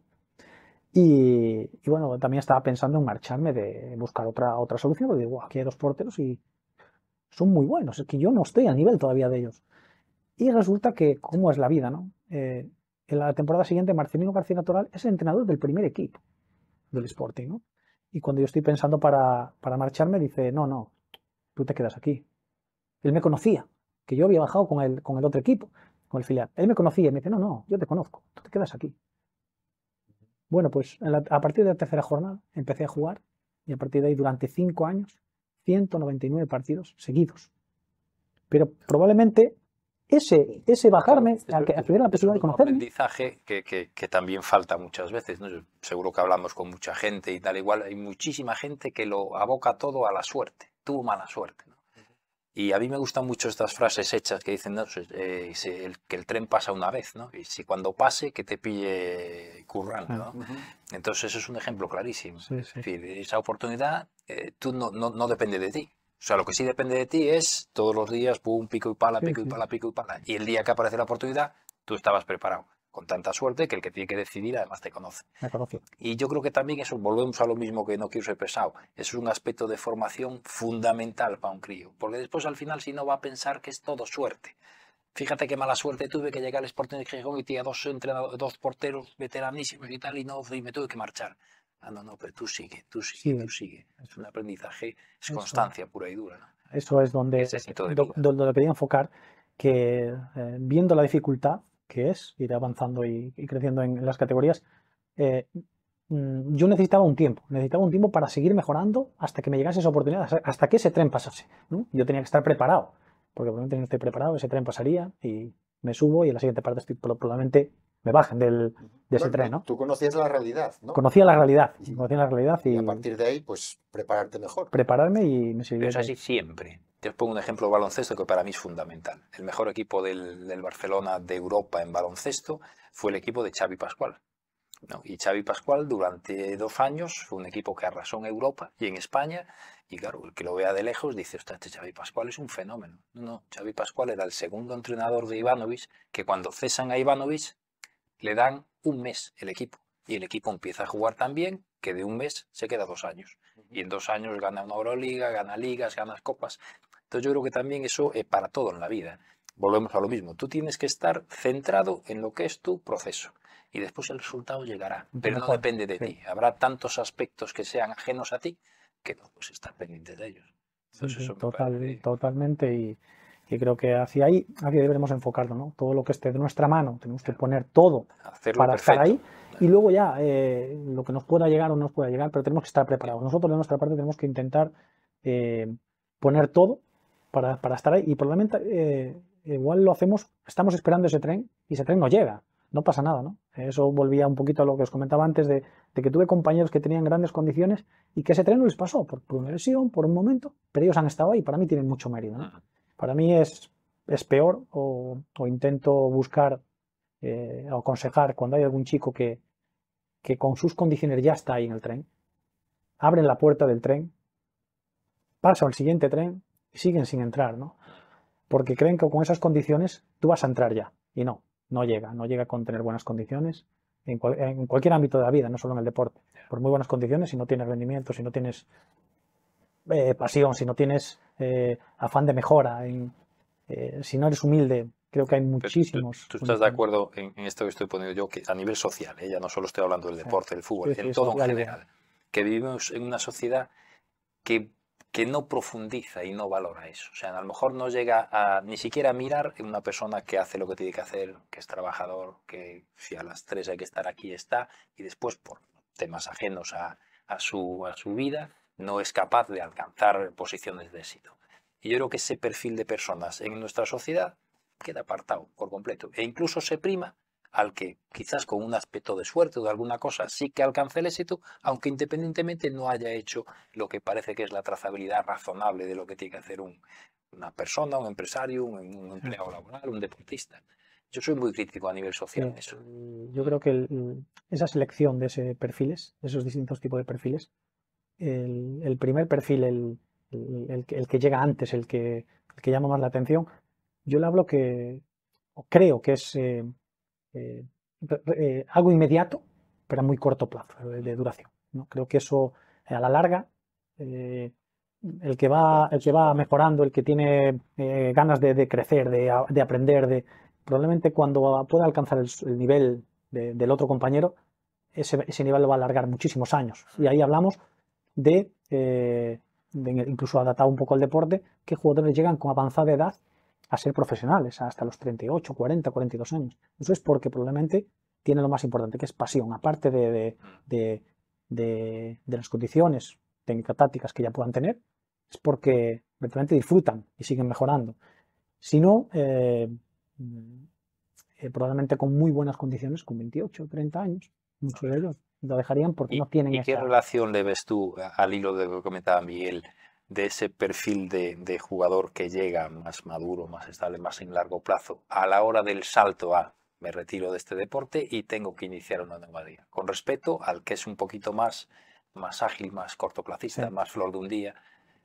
Speaker 3: Y, bueno, también estaba pensando en marcharme de buscar otra, otra solución, porque digo, aquí hay dos porteros y son muy buenos, es que yo no estoy a nivel todavía de ellos. Y resulta que, ¿cómo es la vida, no? Eh, en la temporada siguiente, Marcelino García Natural es el entrenador del primer equipo del Sporting, Y cuando yo estoy pensando para, para marcharme, dice, no, no, tú te quedas aquí. Él me conocía, que yo había bajado con el, con el otro equipo, con el filial. Él me conocía y me dice, no, no, yo te conozco, tú te quedas aquí. Bueno, pues a partir de la tercera jornada empecé a jugar y a partir de ahí durante cinco años, 199 partidos seguidos. Pero probablemente ese, ese bajarme, al que Un
Speaker 2: aprendizaje que, también falta muchas veces. seguro que hablamos con mucha gente y tal, igual hay muchísima gente que lo aboca todo a la suerte tuvo mala suerte. Y a mí me gustan mucho estas frases hechas que dicen pues, eh, que el tren pasa una vez, ¿no? Y si cuando pase, que te pille currando, ¿no? Entonces, eso es un ejemplo clarísimo. esa oportunidad eh, tú no, depende de ti. O sea, lo que sí depende de ti es todos los días, pum, pico y pala, pico y pala, pico y pala. Y el día que aparece la oportunidad, tú estabas preparado con tanta suerte que el que tiene que decidir además te conoce. Y yo creo que también eso, volvemos a lo mismo que no quiero ser pesado, es un aspecto de formación fundamental para un crío, porque después al final si no va a pensar que es todo suerte. Fíjate qué mala suerte tuve que llegar al Sporting de Gijón y tenía dos, porteros veteranísimos y tal, y no, me tuve que marchar. Ah, no, no, pero tú sigue, tú sigue, tú sigue. Es un aprendizaje, es constancia pura y dura.
Speaker 3: Eso es donde, donde, quería enfocar, que eh, viendo la dificultad, que es ir avanzando y, creciendo en, las categorías, eh, mm, yo necesitaba un tiempo, necesitaba un tiempo para seguir mejorando hasta que me llegase esa oportunidad, hasta que ese tren pasase. Yo tenía que estar preparado, porque probablemente no estoy preparado, ese tren pasaría y me subo y en la siguiente parte estoy probablemente me bajen de ese tren, ¿no? Tú
Speaker 1: conocías la realidad, ¿no?
Speaker 3: Conocía la realidad, y, conocía la realidad y, a partir
Speaker 1: de ahí, pues prepararte mejor.
Speaker 3: Prepararme y me sirvió. es así
Speaker 2: siempre. Te os pongo un ejemplo de baloncesto que para mí es fundamental. El mejor equipo del, Barcelona de Europa en baloncesto fue el equipo de Xavi Pascual. ¿no? Y Xavi Pascual durante dos años fue un equipo que arrasó en Europa y en España. Y claro, el que lo vea de lejos dice, este Xavi Pascual es un fenómeno. No, no, Xavi Pascual era el segundo entrenador de Ivanovic, que cuando cesan a Ivanovic le dan un mes el equipo. Y el equipo empieza a jugar tan bien que de un mes se queda dos años. Y en dos años gana una Euroliga, gana ligas, gana copas. Entonces yo creo que también eso es para todo en la vida. Volvemos a lo mismo. Tú tienes que estar centrado en lo que es tu proceso. Y después el resultado llegará. Pero no depende de ti. Habrá tantos aspectos que sean ajenos a ti que no puedes estar pendiente de ellos.
Speaker 3: Entonces, Totalmente. Y creo que hacia ahí, aquí debemos enfocarlo, ¿no? Todo lo que esté de nuestra mano, tenemos que poner todo para estar ahí. Y luego ya, eh, lo que nos pueda llegar o no nos pueda llegar, pero tenemos que estar preparados. Nosotros de nuestra parte tenemos que intentar eh, poner todo para, estar ahí. Y probablemente eh, igual lo hacemos, estamos esperando ese tren y ese tren no llega. No pasa nada, ¿no? Eso volvía un poquito a lo que os comentaba antes de, que tuve compañeros que tenían grandes condiciones y que ese tren no les pasó por, por una lesión, por un momento, pero ellos han estado ahí. Para mí tienen mucho mérito, ¿no? Ah. Para mí es, es peor o, intento buscar eh, o aconsejar cuando hay algún chico que, que con sus condiciones ya está ahí en el tren, abren la puerta del tren, pasa al siguiente tren y siguen sin entrar, ¿no? Porque creen que con esas condiciones tú vas a entrar ya. Y no, no llega, no llega con tener buenas condiciones en, en cualquier ámbito de la vida, no solo en el deporte. Por muy buenas condiciones, si no tienes rendimiento, si no tienes eh, pasión, si no tienes eh, afán de mejora, eh, si no eres humilde, creo que hay muchísimos. ¿Tú, estás de
Speaker 2: acuerdo en, esto que estoy poniendo yo, que a nivel social, ¿eh? ya no solo estoy hablando del deporte, del fútbol, sino en todo en general, que vivimos en una sociedad que no profundiza y no valora eso. O sea, a lo mejor no llega a ni siquiera a mirar en una persona que hace lo que tiene que hacer, que es trabajador, que si a las tres hay que estar aquí está, y después por temas ajenos a, a, su, a su vida, no es capaz de alcanzar posiciones de éxito. Y yo creo que ese perfil de personas en nuestra sociedad queda apartado por completo e incluso se prima al que quizás con un aspecto de suerte o de alguna cosa sí que alcance el éxito, aunque independientemente no haya hecho lo que parece que es la trazabilidad razonable de lo que tiene que hacer una persona, un empresario, un, empleado laboral, un deportista. Yo soy muy crítico a nivel social. en eso.
Speaker 3: Yo creo que esa selección de ese perfiles, de esos distintos tipos de perfiles, el, primer perfil, el, que llega antes, el que, que llama más la atención, yo le hablo que, o creo que es eh, eh, algo inmediato, pero a muy corto plazo de, duración. Creo que eso eh, a la larga, el, que va, va mejorando, el que tiene ganas de, crecer, de, aprender, de, probablemente cuando pueda alcanzar el, nivel del otro compañero, ese, ese nivel lo va a alargar muchísimos años. Y ahí hablamos de, eh, incluso adaptado un poco al deporte, que jugadores llegan con avanzada edad a ser profesionales, hasta los 38, 40, 42 años. Eso es porque probablemente tiene lo más importante, que es pasión, aparte de, las condiciones y tácticas que ya puedan tener, es porque realmente disfrutan y siguen mejorando. Si no, eh, mm, eh, probablemente con muy buenas condiciones, con 28, 30 años, muchos de ellos dejarían porque no tienen ¿Y qué
Speaker 2: relación le ves tú al hilo de lo que comentaba Miguel? de ese perfil de, jugador que llega más maduro, más estable, más en largo plazo, a la hora del salto a me retiro de este deporte y tengo que iniciar una nueva vida. Con respecto al que es un poquito más, más ágil, más cortoplacista, más flor de un día.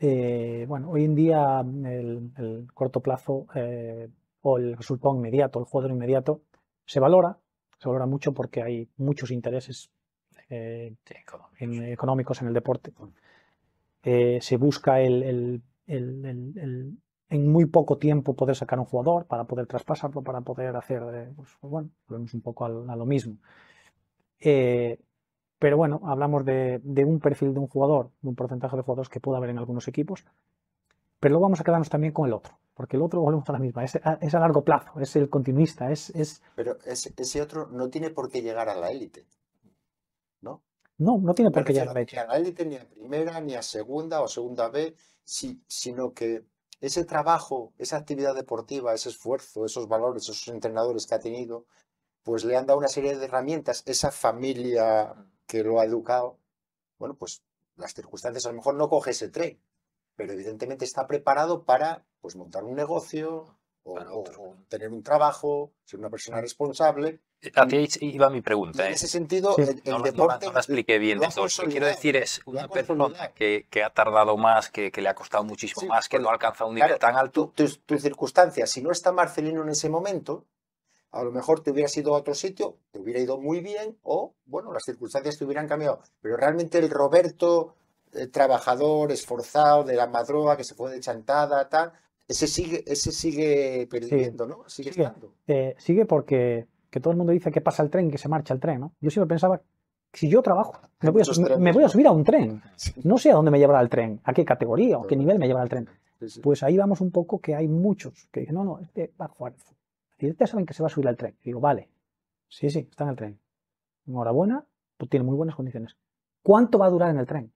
Speaker 3: Eh, bueno, hoy en día el, corto plazo eh, o el resultado inmediato, el jugador inmediato, se valora, se valora mucho porque hay muchos intereses eh, económicos en el deporte. Eh, se busca en muy poco tiempo poder sacar un jugador para poder traspasarlo, para poder hacer, eh, pues, pues, bueno, volvemos un poco a, lo mismo. pero bueno, hablamos de, un perfil de un jugador, de un porcentaje de jugadores que puede haber en algunos equipos, pero luego vamos a quedarnos también con el otro, porque el otro volvemos a la misma, es, a, largo plazo, es el continuista, es...
Speaker 1: Pero ese, otro no tiene por qué llegar a la élite.
Speaker 3: No, no tiene por qué ya a Betis. Ni
Speaker 1: a ni a primera, ni a segunda o segunda B, sino que ese trabajo, esa actividad deportiva, ese esfuerzo, esos valores, esos entrenadores que ha tenido, pues le han dado una serie de herramientas. Esa familia que lo ha educado, bueno, pues las circunstancias a lo mejor no coge ese tren, pero evidentemente está preparado para pues, montar un negocio, o, tener un trabajo, ser una persona responsable. Hacia eh, ahí iba mi
Speaker 2: pregunta. En ¿eh? ese sentido, el, deporte. No, lo expliqué bien. lo que quiero decir es una persona que, que, ha tardado más, que, que le ha costado
Speaker 1: muchísimo más, que no ha alcanzado un nivel tan alto. Tus tu, circunstancias, si no está Marcelino en ese momento, a lo mejor te hubieras ido a otro sitio, te hubiera ido muy bien, o, bueno, las circunstancias te hubieran cambiado. Pero realmente el Roberto, trabajador, esforzado, de la madroa, que se fue de chantada, tal, ese sigue, ese sigue perdiendo, ¿no? Sigue, sigue
Speaker 3: estando. Eh, sigue porque que todo el mundo dice que pasa el tren, que se marcha el tren, ¿no? Yo siempre pensaba, si yo trabajo, me voy, a, subir a un tren. No sé a dónde me llevará el tren, a qué categoría o qué nivel me llevará el tren. Pues ahí vamos un poco que hay muchos que dicen, no, no, este va a jugar. Y saben que se va a subir al tren. digo, vale, sí, sí, está en el tren. Enhorabuena, pues tiene muy buenas condiciones. ¿Cuánto va a durar en el tren?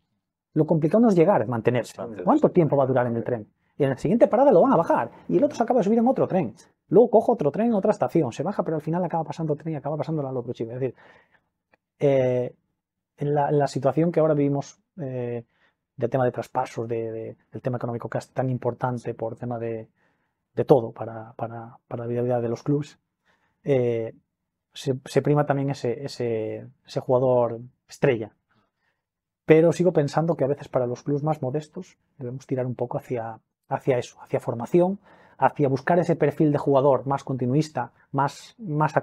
Speaker 3: Lo complicado no es llegar, es mantenerse. ¿Cuánto tiempo va a durar en el tren? y en la siguiente parada lo van a bajar, y el otro se acaba de subir en otro tren. Luego cojo otro tren en otra estación, se baja, pero al final acaba pasando el tren y acaba pasando al otro chico. Es decir, eh, en, la, situación que ahora vivimos eh, del tema de traspasos, del tema económico que es tan importante por tema de, todo para, para, para, la vida de los clubes, eh, se, prima también ese, ese, ese jugador estrella, pero sigo pensando que a veces para los clubes más modestos debemos tirar un poco hacia hacia eso, hacia formación, hacia buscar ese perfil de jugador más continuista, más, más,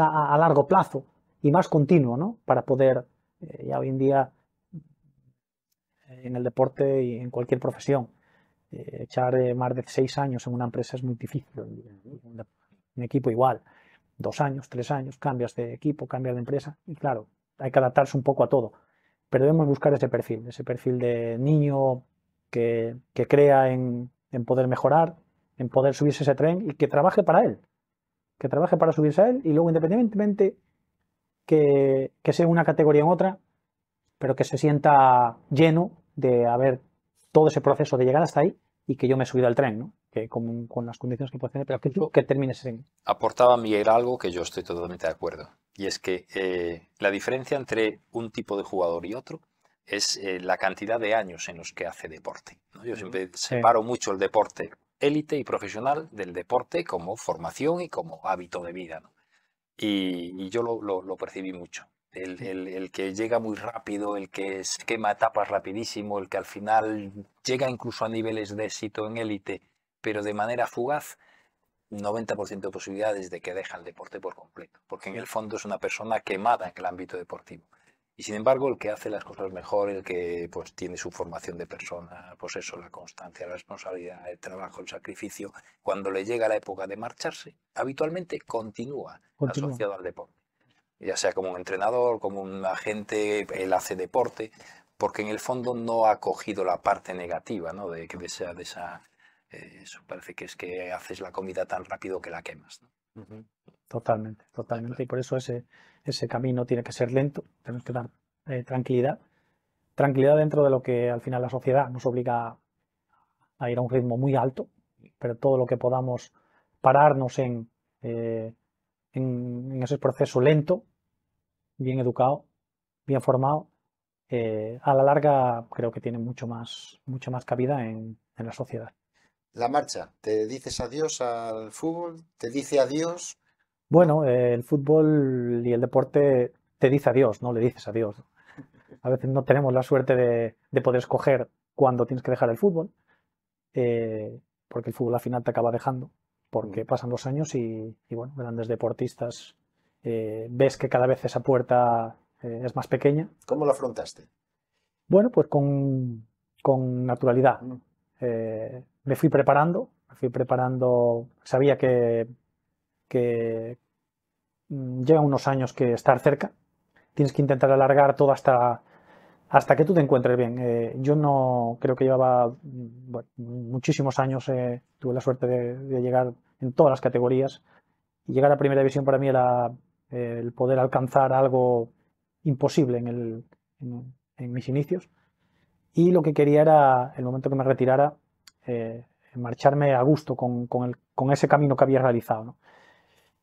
Speaker 3: a, largo plazo y más continuo, ¿no? Para poder, eh, ya hoy en día, en el deporte y en cualquier profesión, eh, echar eh, más de seis años en una empresa es muy difícil. Un, un equipo igual, dos años, tres años, cambias de equipo, cambias de empresa y claro, hay que adaptarse un poco a todo. Pero debemos buscar ese perfil, ese perfil de niño que, crea en, poder mejorar, en poder subirse ese tren y que trabaje para él. Que trabaje para subirse a él y luego, independientemente que, sea una categoría en otra, pero que se sienta lleno de haber todo ese proceso de llegar hasta ahí y que yo me he subido al tren, ¿no? Que con, las condiciones que puede tener, pero que, termine que termines en... Aportaba
Speaker 2: Miguel algo que yo estoy totalmente de acuerdo. Y es que eh, la diferencia entre un tipo de jugador y otro es eh, la cantidad de años en los que hace deporte. Yo siempre separo mucho el deporte élite y profesional del deporte como formación y como hábito de vida. Y, yo lo, percibí mucho. El, que llega muy rápido, el que quema etapas rapidísimo, el que al final llega incluso a niveles de éxito en élite, pero de manera fugaz, 90% de posibilidades de que deja el deporte por completo, porque en el fondo es una persona quemada en el ámbito deportivo. Y sin embargo, el que hace las cosas mejor, el que pues, tiene su formación de persona, pues eso, la constancia, la responsabilidad, el trabajo, el sacrificio, cuando le llega la época de marcharse, habitualmente continúa, asociado al deporte. Ya sea como un entrenador, como un agente, él hace deporte, porque en el fondo no ha cogido la parte negativa ¿no? de, que sea De esa eh, eso parece que es que haces la comida tan rápido que la quemas.
Speaker 3: Totalmente, totalmente. Y por eso ese ese camino tiene que ser lento, tenemos que dar eh, tranquilidad. Tranquilidad dentro de lo que al final la sociedad nos obliga a ir a un ritmo muy alto, pero todo lo que podamos pararnos en, eh, en, ese proceso lento, bien educado, bien formado, eh, a la larga creo que tiene mucho más, mucho más cabida en la sociedad.
Speaker 1: La marcha, te dices adiós al fútbol, te dice adiós
Speaker 3: bueno, el fútbol y el deporte te dice adiós, ¿no? Le dices adiós. A veces no tenemos la suerte de, poder escoger cuándo tienes que dejar el fútbol, eh, porque el fútbol al final te acaba dejando, porque mm. pasan los años y, bueno, grandes deportistas, eh, ves que cada vez esa puerta eh, es más pequeña. ¿Cómo lo afrontaste? Bueno, pues con, con naturalidad. Mm. me fui preparando, me fui preparando, sabía que que mm, lleva unos años que estar cerca. Tienes que intentar alargar todo hasta, hasta que tú te encuentres bien. Eh, yo no creo que llevaba mm, muchísimos años, eh, tuve la suerte de, llegar en todas las categorías. Y llegar a primera división para mí era eh, el poder alcanzar algo imposible en, mis inicios. Y lo que quería era, el momento que me retirara, marcharme a gusto con, ese camino que había realizado.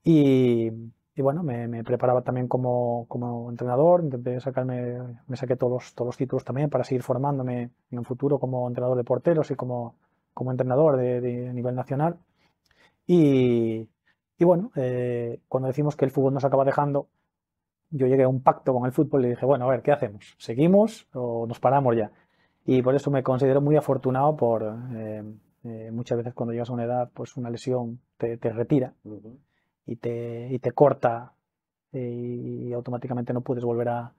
Speaker 3: Y, bueno, me, preparaba también como, como entrenador, intenté sacarme, me saqué todos los, todos los títulos también para seguir formándome en un futuro como entrenador de porteros y como, como entrenador de, nivel nacional. Y, y bueno, eh, cuando decimos que el fútbol nos acaba dejando, yo llegué a un pacto con el fútbol y dije, bueno, a ver, ¿qué hacemos? ¿Seguimos o nos paramos ya? Y por eso me considero muy afortunado por eh, eh, muchas veces cuando llegas a una edad, pues una lesión te, te retira y te, y te corta eh, y, automáticamente no puedes volver a,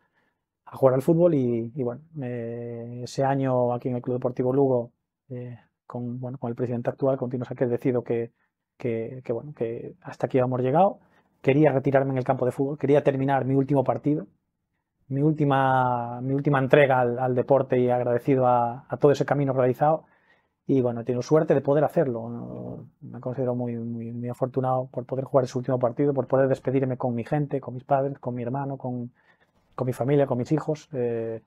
Speaker 3: jugar al fútbol. Y, bueno, eh, ese año aquí en el Club Deportivo Lugo, eh, con, el presidente actual, con Tino decido que, que, que, bueno, que hasta aquí hemos llegado. Quería retirarme en el campo de fútbol, quería terminar mi último partido, mi última, mi última entrega al, deporte y agradecido a todo ese camino realizado y bueno, he tenido suerte de poder hacerlo. Me considero muy, muy, afortunado por poder jugar ese último partido, por poder despedirme con mi gente, con mis padres, con mi hermano, con, con mi familia, con mis hijos. Eh,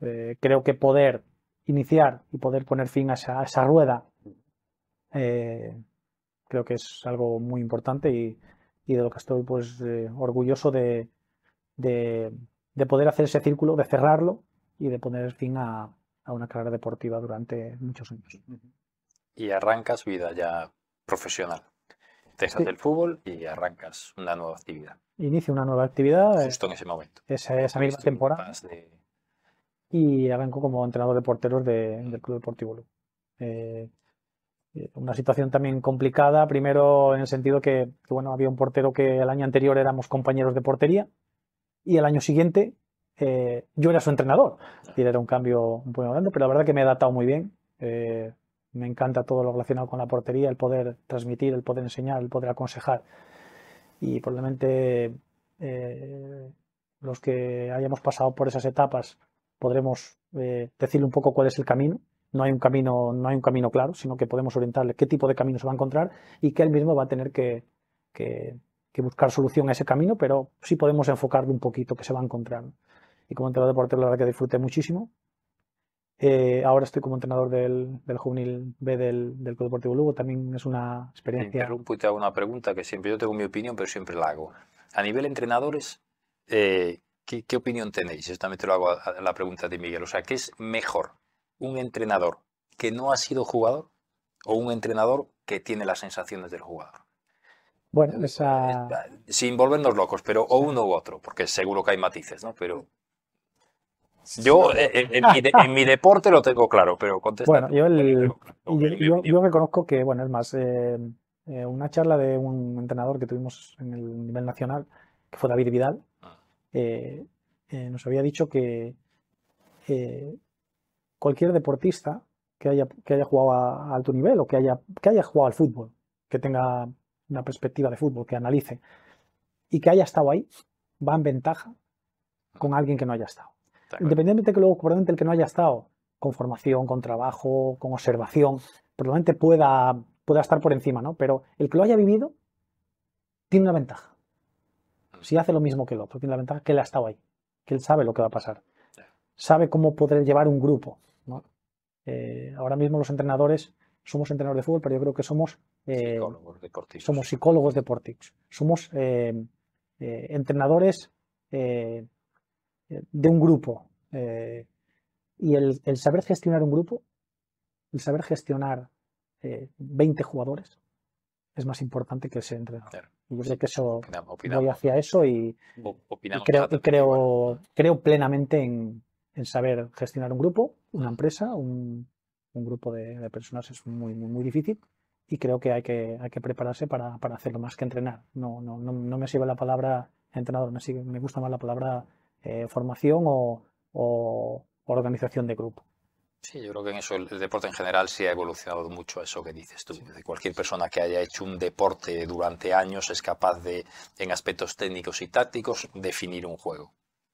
Speaker 3: eh, creo que poder iniciar y poder poner fin a esa, rueda eh, creo que es algo muy importante y, de lo que estoy pues orgulloso de, de poder hacer ese círculo, de cerrarlo y de poner fin a, a una carrera deportiva durante muchos años.
Speaker 2: Y arrancas vida ya profesional. Te del fútbol y arrancas una nueva actividad.
Speaker 3: Inicia una nueva actividad. Eh, Justo en ese momento. Esa, misma temporada. Y arranco como entrenador de porteros del Club Deportivo Lugo. Eh, eh, una situación también complicada, primero en el sentido que, bueno, había un portero que el año anterior éramos compañeros de portería y el año siguiente eh, yo era su entrenador. Y era un cambio muy grande, pero la verdad que me he datado muy bien. Eh, me encanta todo lo relacionado con la portería, el poder transmitir, el poder enseñar, el poder aconsejar. Y probablemente eh, los que hayamos pasado por esas etapas podremos decirle un poco cuál es el camino. No hay un camino, no hay un camino claro, sino que podemos orientarle qué tipo de camino se va a encontrar y que él mismo va a tener que, que buscar solución a ese camino, pero sí podemos enfocarle un poquito que se va a encontrar y como entrenador deportivo la verdad que disfruté muchísimo. Eh, ahora estoy como entrenador del, juvenil B del, del Club Deportivo Lugo, también es una experiencia... Te
Speaker 2: interrumpo y te hago una pregunta que siempre yo tengo mi opinión, pero siempre la hago. A nivel entrenadores, eh, ¿qué, opinión tenéis? Esto también te lo hago a, la pregunta de Miguel. O sea, ¿qué es mejor? ¿Un entrenador que no ha sido jugador o un entrenador que tiene las sensaciones del jugador?
Speaker 3: Bueno, esa... Eh,
Speaker 2: sin volvernos locos, pero o uno u otro, porque seguro que hay matices, ¿no? Pero... Yo eh, en, mi, deporte lo tengo claro, pero Bueno, yo,
Speaker 3: el, yo, reconozco que, bueno, es más, eh, eh, una charla de un entrenador que tuvimos en el nivel nacional, que fue David Vidal, ah. nos había dicho que cualquier deportista que haya, que haya jugado a, alto nivel o que haya, que haya jugado al fútbol, que tenga una perspectiva de fútbol, que analice y que haya estado ahí, va en ventaja con alguien que no haya estado. Independientemente que luego probablemente el que no haya estado con formación, con trabajo, con observación, probablemente pueda, pueda estar por encima, ¿no? Pero el que lo haya vivido tiene una ventaja. Mm. Si hace lo mismo que el otro, tiene la ventaja que él ha estado ahí, que él sabe lo que va a pasar, sabe cómo poder llevar un grupo. Eh, ahora mismo los entrenadores somos entrenadores de fútbol, pero yo creo que somos eh, psicólogos deportivos. Somos psicólogos deportivos. Somos eh, entrenadores de un grupo. Eh, y el, saber gestionar un grupo, el saber gestionar 20 eh, jugadores, es más importante que ese entrenador. Yo sé que eso voy hacia eso y, creo, creo, creo, plenamente en, saber gestionar un grupo, una empresa, un, grupo de, personas es muy, muy, difícil y creo que hay que, hay que prepararse para, para hacerlo más que entrenar. No, no, no, me sirve la palabra entrenador, me, me gusta más la palabra eh, formación o, organización de grupo.
Speaker 2: Sí, yo creo que en eso el, deporte en general sí ha evolucionado mucho eso que dices tú. Cualquier persona que haya hecho un deporte durante años es capaz de, en aspectos técnicos y tácticos, definir un juego.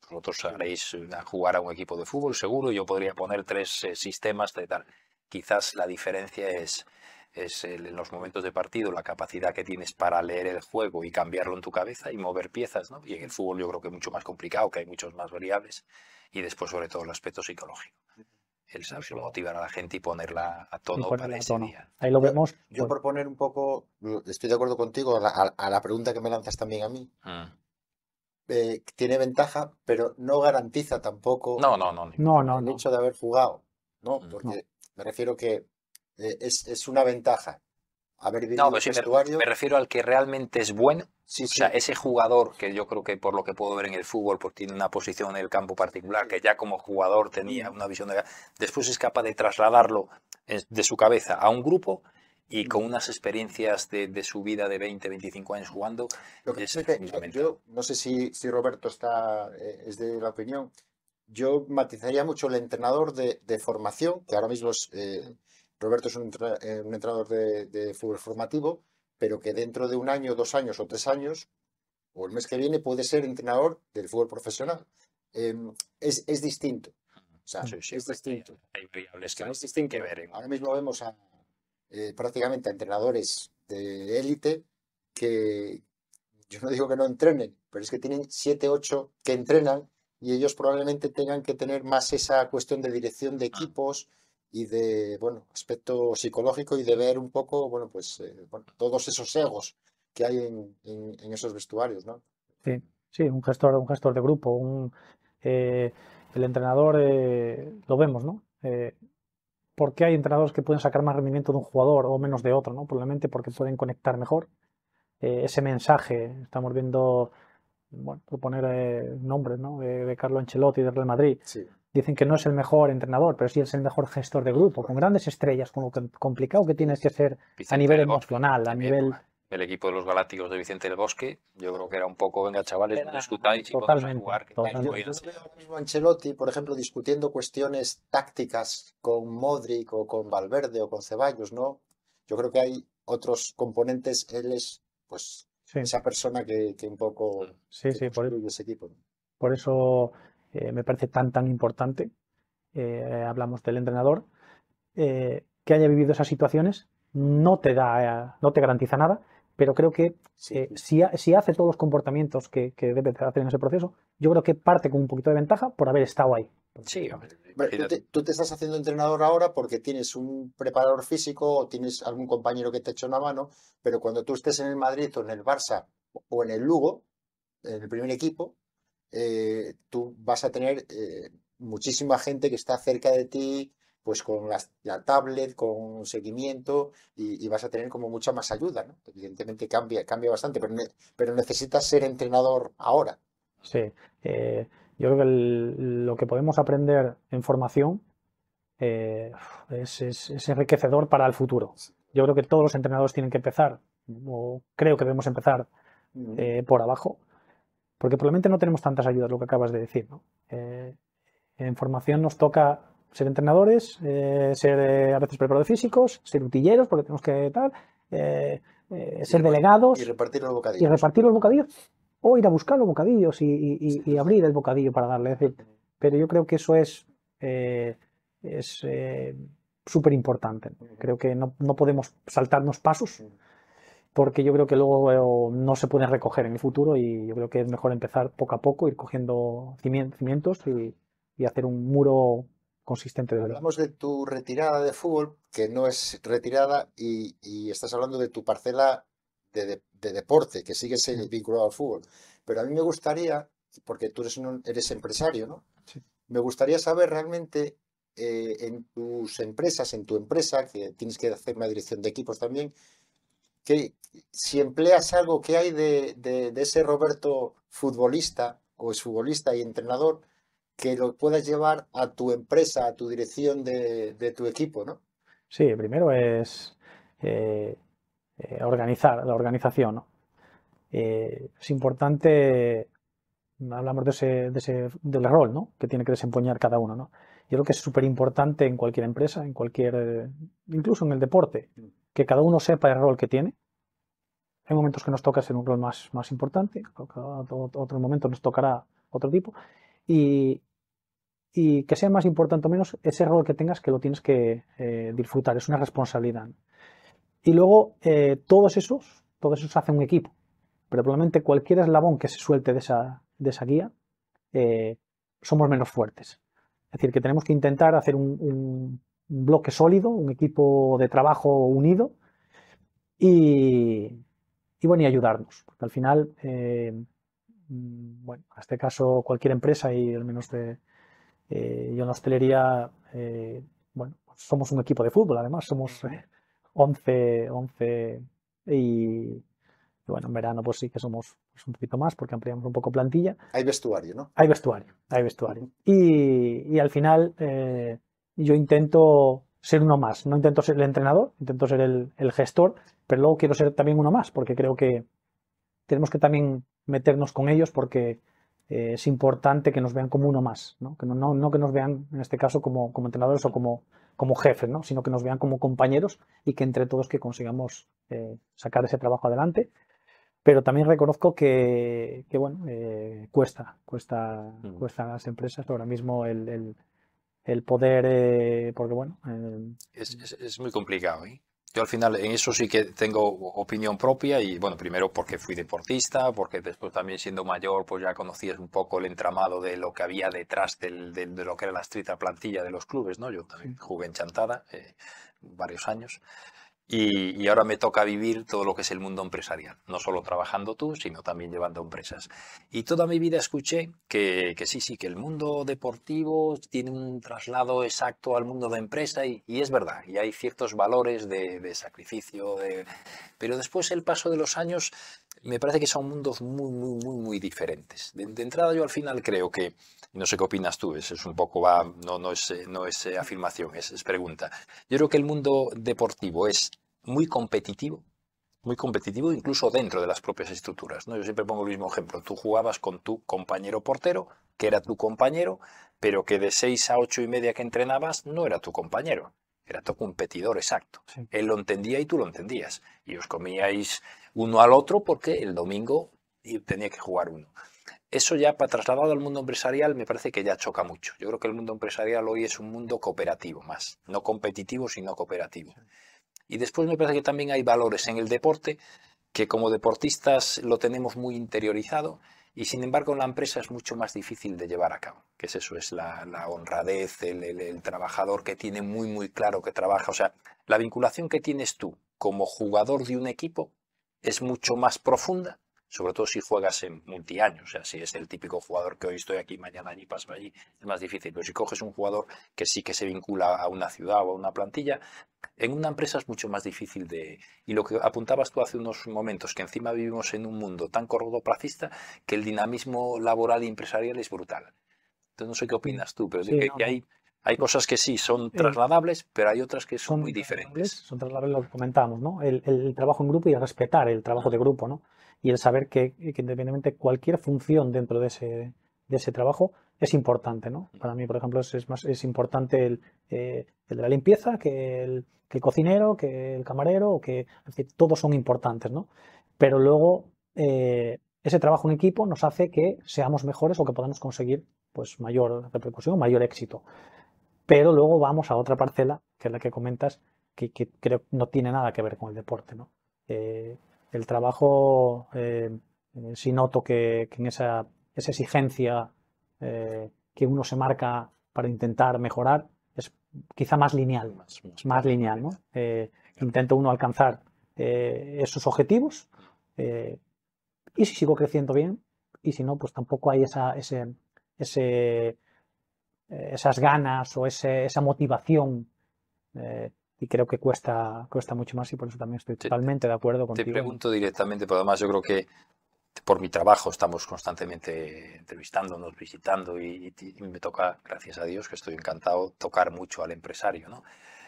Speaker 2: Vosotros sabréis jugar a un equipo de fútbol, seguro, yo podría poner tres eh, sistemas de tal. Quizás la diferencia es es en los momentos de partido la capacidad que tienes para leer el juego y cambiarlo en tu cabeza y mover piezas, ¿no? Y en el fútbol yo creo que es mucho más complicado, que hay muchas más variables y después sobre todo el aspecto psicológico. El saber motivar a la gente y ponerla a tono para ese
Speaker 3: día. Ahí lo vemos.
Speaker 1: Yo, proponer pues por poner un poco, estoy de acuerdo contigo a la, pregunta que me lanzas también a mí. Mm. Eh, tiene ventaja, pero no garantiza tampoco no, no, no, no, el no, hecho de haber jugado. No, mm. porque me refiero que eh, es, una ventaja. Haber no, me, refiero al que realmente es bueno. o
Speaker 2: sea, ese jugador que yo creo que por lo que puedo ver en el fútbol, porque tiene una posición en el campo particular, que ya como jugador tenía una visión de... Después es capaz de trasladarlo eh, de su cabeza a un grupo y con unas experiencias de, su vida de 20, 25 años jugando.
Speaker 1: Lo que yo no sé si, si Roberto está, eh, es de la opinión. Yo matizaría mucho el entrenador de, formación, que ahora mismo es, Roberto es un, eh, entrenador de, fútbol formativo, pero que dentro de un año, dos años o tres años, o el mes que viene, puede ser entrenador del fútbol profesional. Em, es, distinto. es distinto. Ahora mismo vemos a, eh, prácticamente a entrenadores de élite que yo no digo que no entrenen, pero es que tienen siete, ocho que entrenan y ellos probablemente tengan que tener más esa cuestión de dirección de ah. equipos y de, bueno, aspecto psicológico y de ver un poco, bueno, pues eh, todos esos egos que hay en, esos vestuarios, ¿no?
Speaker 3: Sí, sí, un gestor, un gestor de grupo, un, eh, el entrenador, eh, lo vemos, ¿no? ¿Por qué hay entrenadores que pueden sacar más rendimiento de un jugador o menos de otro, ¿no? Probablemente porque pueden conectar mejor ese mensaje. Estamos viendo, bueno, por poner nombres, ¿no? De, de Carlo Ancelotti de Real Madrid. Sí dicen que no es el mejor entrenador, pero sí es el mejor gestor de grupo, con grandes estrellas, con complicado que tienes que ser a nivel emocional, a nivel...
Speaker 2: El equipo de los Galácticos de Vicente del Bosque, yo creo que era un poco, venga chavales, discutáis y podéis jugar. totalmente. Yo,
Speaker 1: mismo Ancelotti, por ejemplo, discutiendo cuestiones tácticas con Modric o con Valverde o con Ceballos, ¿no? Yo creo que hay otros componentes, él es, pues, esa persona que, un poco...
Speaker 3: Sí, sí, por, ese equipo. Por eso eh, me parece tan, tan importante, eh, hablamos del entrenador, eh, que haya vivido esas situaciones, no te, da, no te garantiza nada, pero creo que si, si, hace todos los comportamientos que, que debe hacer en ese proceso, yo creo que parte con un poquito de ventaja por haber estado ahí.
Speaker 1: Sí, Tú te, estás haciendo entrenador ahora porque tienes un preparador físico o tienes algún compañero que te hecho una mano, pero cuando tú estés en el Madrid o en el Barça o en el Lugo, en el primer equipo, eh, tú vas a tener eh, muchísima gente que está cerca de ti, pues con la, tablet, con seguimiento, y, vas a tener como mucha más ayuda, Evidentemente cambia, cambia bastante, pero, necesitas ser entrenador ahora.
Speaker 3: Sí, eh, yo creo que lo que podemos aprender en formación es, enriquecedor para el futuro. Yo creo que todos los entrenadores tienen que empezar, o creo que debemos empezar por abajo, porque probablemente no tenemos tantas ayudas, lo que acabas de decir. Eh, en formación nos toca ser entrenadores, eh, ser eh, a veces preparadores físicos, ser utilleros, porque tenemos que tal, ser delegados. Y
Speaker 1: repartir los bocadillos. Y repartir los
Speaker 3: bocadillos. O ir a buscar los bocadillos y, abrir el bocadillo para darle. decir, pero yo creo que eso es es súper importante. Creo que no, no podemos saltarnos pasos porque yo creo que luego eh, no se pueden recoger en el futuro y yo creo que es mejor empezar poco a poco, ir cogiendo cimientos y, hacer un muro consistente de Hablamos
Speaker 1: de tu retirada de fútbol, que no es retirada, y, estás hablando de tu parcela de, deporte, que sigue siendo mm. vinculado al fútbol. Pero a mí me gustaría, porque tú eres, un, eres empresario, ¿no? Me gustaría saber realmente eh, en tus empresas, en tu empresa, que tienes que hacer una dirección de equipos también, que si empleas algo que hay de, ese Roberto futbolista o futbolista y entrenador, que lo puedas llevar a tu empresa, a tu dirección de, tu equipo, ¿no?
Speaker 3: Sí, primero es eh, eh, organizar, la organización, eh, es importante, hablamos de ese, de ese, del rol ¿no? que tiene que desempeñar cada uno. Yo creo que es súper importante en cualquier empresa, en cualquier, incluso en el deporte. Mm que cada uno sepa el rol que tiene. Hay momentos que nos toca ser un rol más, más importante, otro momento nos tocará otro tipo. Y, que sea más importante o menos, ese rol que tengas que lo tienes que eh, disfrutar, es una responsabilidad. Y luego eh, todos esos, todos esos hacen un equipo. Pero probablemente cualquier eslabón que se suelte de esa, de esa guía, eh, somos menos fuertes. Es decir, que tenemos que intentar hacer un, bloque sólido, un equipo de trabajo unido y, bueno, y ayudarnos. Porque al final, eh, mm, bueno, en este caso cualquier empresa y al menos de, eh, yo en la hostelería, eh, bueno, pues somos un equipo de fútbol además, somos 11, 11 y bueno, en verano pues sí que somos pues un poquito más porque ampliamos un poco plantilla.
Speaker 1: Hay vestuario, ¿no? Hay vestuario, hay vestuario.
Speaker 3: Y, y al final, eh, yo intento ser uno más. No intento ser el entrenador, intento ser el, gestor, pero luego quiero ser también uno más, porque creo que tenemos que también meternos con ellos porque eh, es importante que nos vean como uno más, ¿no? Que no, no, que nos vean en este caso como, como entrenadores o como, como jefes, ¿no? sino que nos vean como compañeros y que entre todos que consigamos eh, sacar ese trabajo adelante. Pero también reconozco que, bueno, eh, cuesta, cuesta, mm. cuesta a las empresas ahora mismo el el poder, eh, porque bueno... Em, mm.
Speaker 2: Es, muy complicado. ¿eh? Yo al final en eso sí que tengo opinión propia y bueno, primero porque fui deportista, porque después también siendo mayor pues ya conocías un poco el entramado de lo que había detrás de lo que era la estricta plantilla de los clubes, ¿no? Yo también jugué en Chantada eh, varios años. Y, ahora me toca vivir todo lo que es el mundo empresarial, no solo trabajando tú, sino también llevando empresas. Y toda mi vida escuché que, que sí, sí, que el mundo deportivo tiene un traslado exacto al mundo de empresa y, es verdad, y hay ciertos valores de, sacrificio, de... pero después el paso de los años me parece que son mundos muy, muy, muy, muy diferentes. De, entrada yo al final creo que, no sé qué opinas tú, es, es un poco, va, no, no, es, no es eh, afirmación, es pregunta. Yo creo que el mundo deportivo es muy competitivo, muy competitivo incluso dentro de las propias estructuras. ¿no? Yo siempre pongo el mismo ejemplo. Tú jugabas con tu compañero portero, que era tu compañero, pero que de 6 a 8 y media que entrenabas no era tu compañero, era tu competidor exacto. Él lo entendía y tú lo entendías. Y os comíais uno al otro porque el domingo tenía que jugar uno. Eso ya para trasladado al mundo empresarial me parece que ya choca mucho. Yo creo que el mundo empresarial hoy es un mundo cooperativo más, no competitivo sino cooperativo. Y después me parece que también hay valores en el deporte que como deportistas lo tenemos muy interiorizado y sin embargo en la empresa es mucho más difícil de llevar a cabo, que es eso, es la, honradez, el, el, trabajador que tiene muy muy claro que trabaja, o sea, la vinculación que tienes tú como jugador de un equipo es mucho más profunda sobre todo si juegas en multiaños, o sea, si es el típico jugador que hoy estoy aquí, mañana allí, paso allí, es más difícil. Pero si coges un jugador que sí que se vincula a una ciudad o a una plantilla, en una empresa es mucho más difícil de... Y lo que apuntabas tú hace unos momentos, que encima vivimos en un mundo tan corrodopracista que el dinamismo laboral y empresarial es brutal. Entonces no sé qué opinas tú, pero que, hay hay cosas que sí son eh, trasladables, pero hay otras que son, muy diferentes.
Speaker 3: Son trasladables, lo comentamos ¿no? El, el, trabajo en grupo y respetar el trabajo de grupo, ¿no? y el saber que, que independientemente cualquier función dentro de ese, trabajo es importante, ¿no? Mm. Para mí, por ejemplo, es, más, es importante eh, el, de la limpieza que el, cocinero, que el camarero, que, todos son importantes, ¿no? Pero luego eh, ese trabajo en equipo nos hace que seamos mejores o que podamos conseguir pues, mayor repercusión, mayor éxito. Pero luego vamos a otra parcela, que es la que comentas, que, que creo no tiene nada que ver con el deporte, ¿no? Eh, el trabajo eh, si noto que, en esa, exigencia eh, que uno se marca para intentar mejorar es quizá más lineal, más, lineal. ¿no? Eh, intento uno alcanzar esos objetivos y si sigo creciendo bien y si no, pues tampoco hay esa, ese, ese, esas ganas o esa motivación y creo que cuesta, cuesta mucho más y por eso también estoy totalmente de acuerdo contigo. Te
Speaker 2: pregunto directamente, pero además yo creo que por mi trabajo estamos constantemente entrevistándonos, visitando y, me toca, gracias a Dios, que estoy encantado, tocar mucho al empresario. ¿no?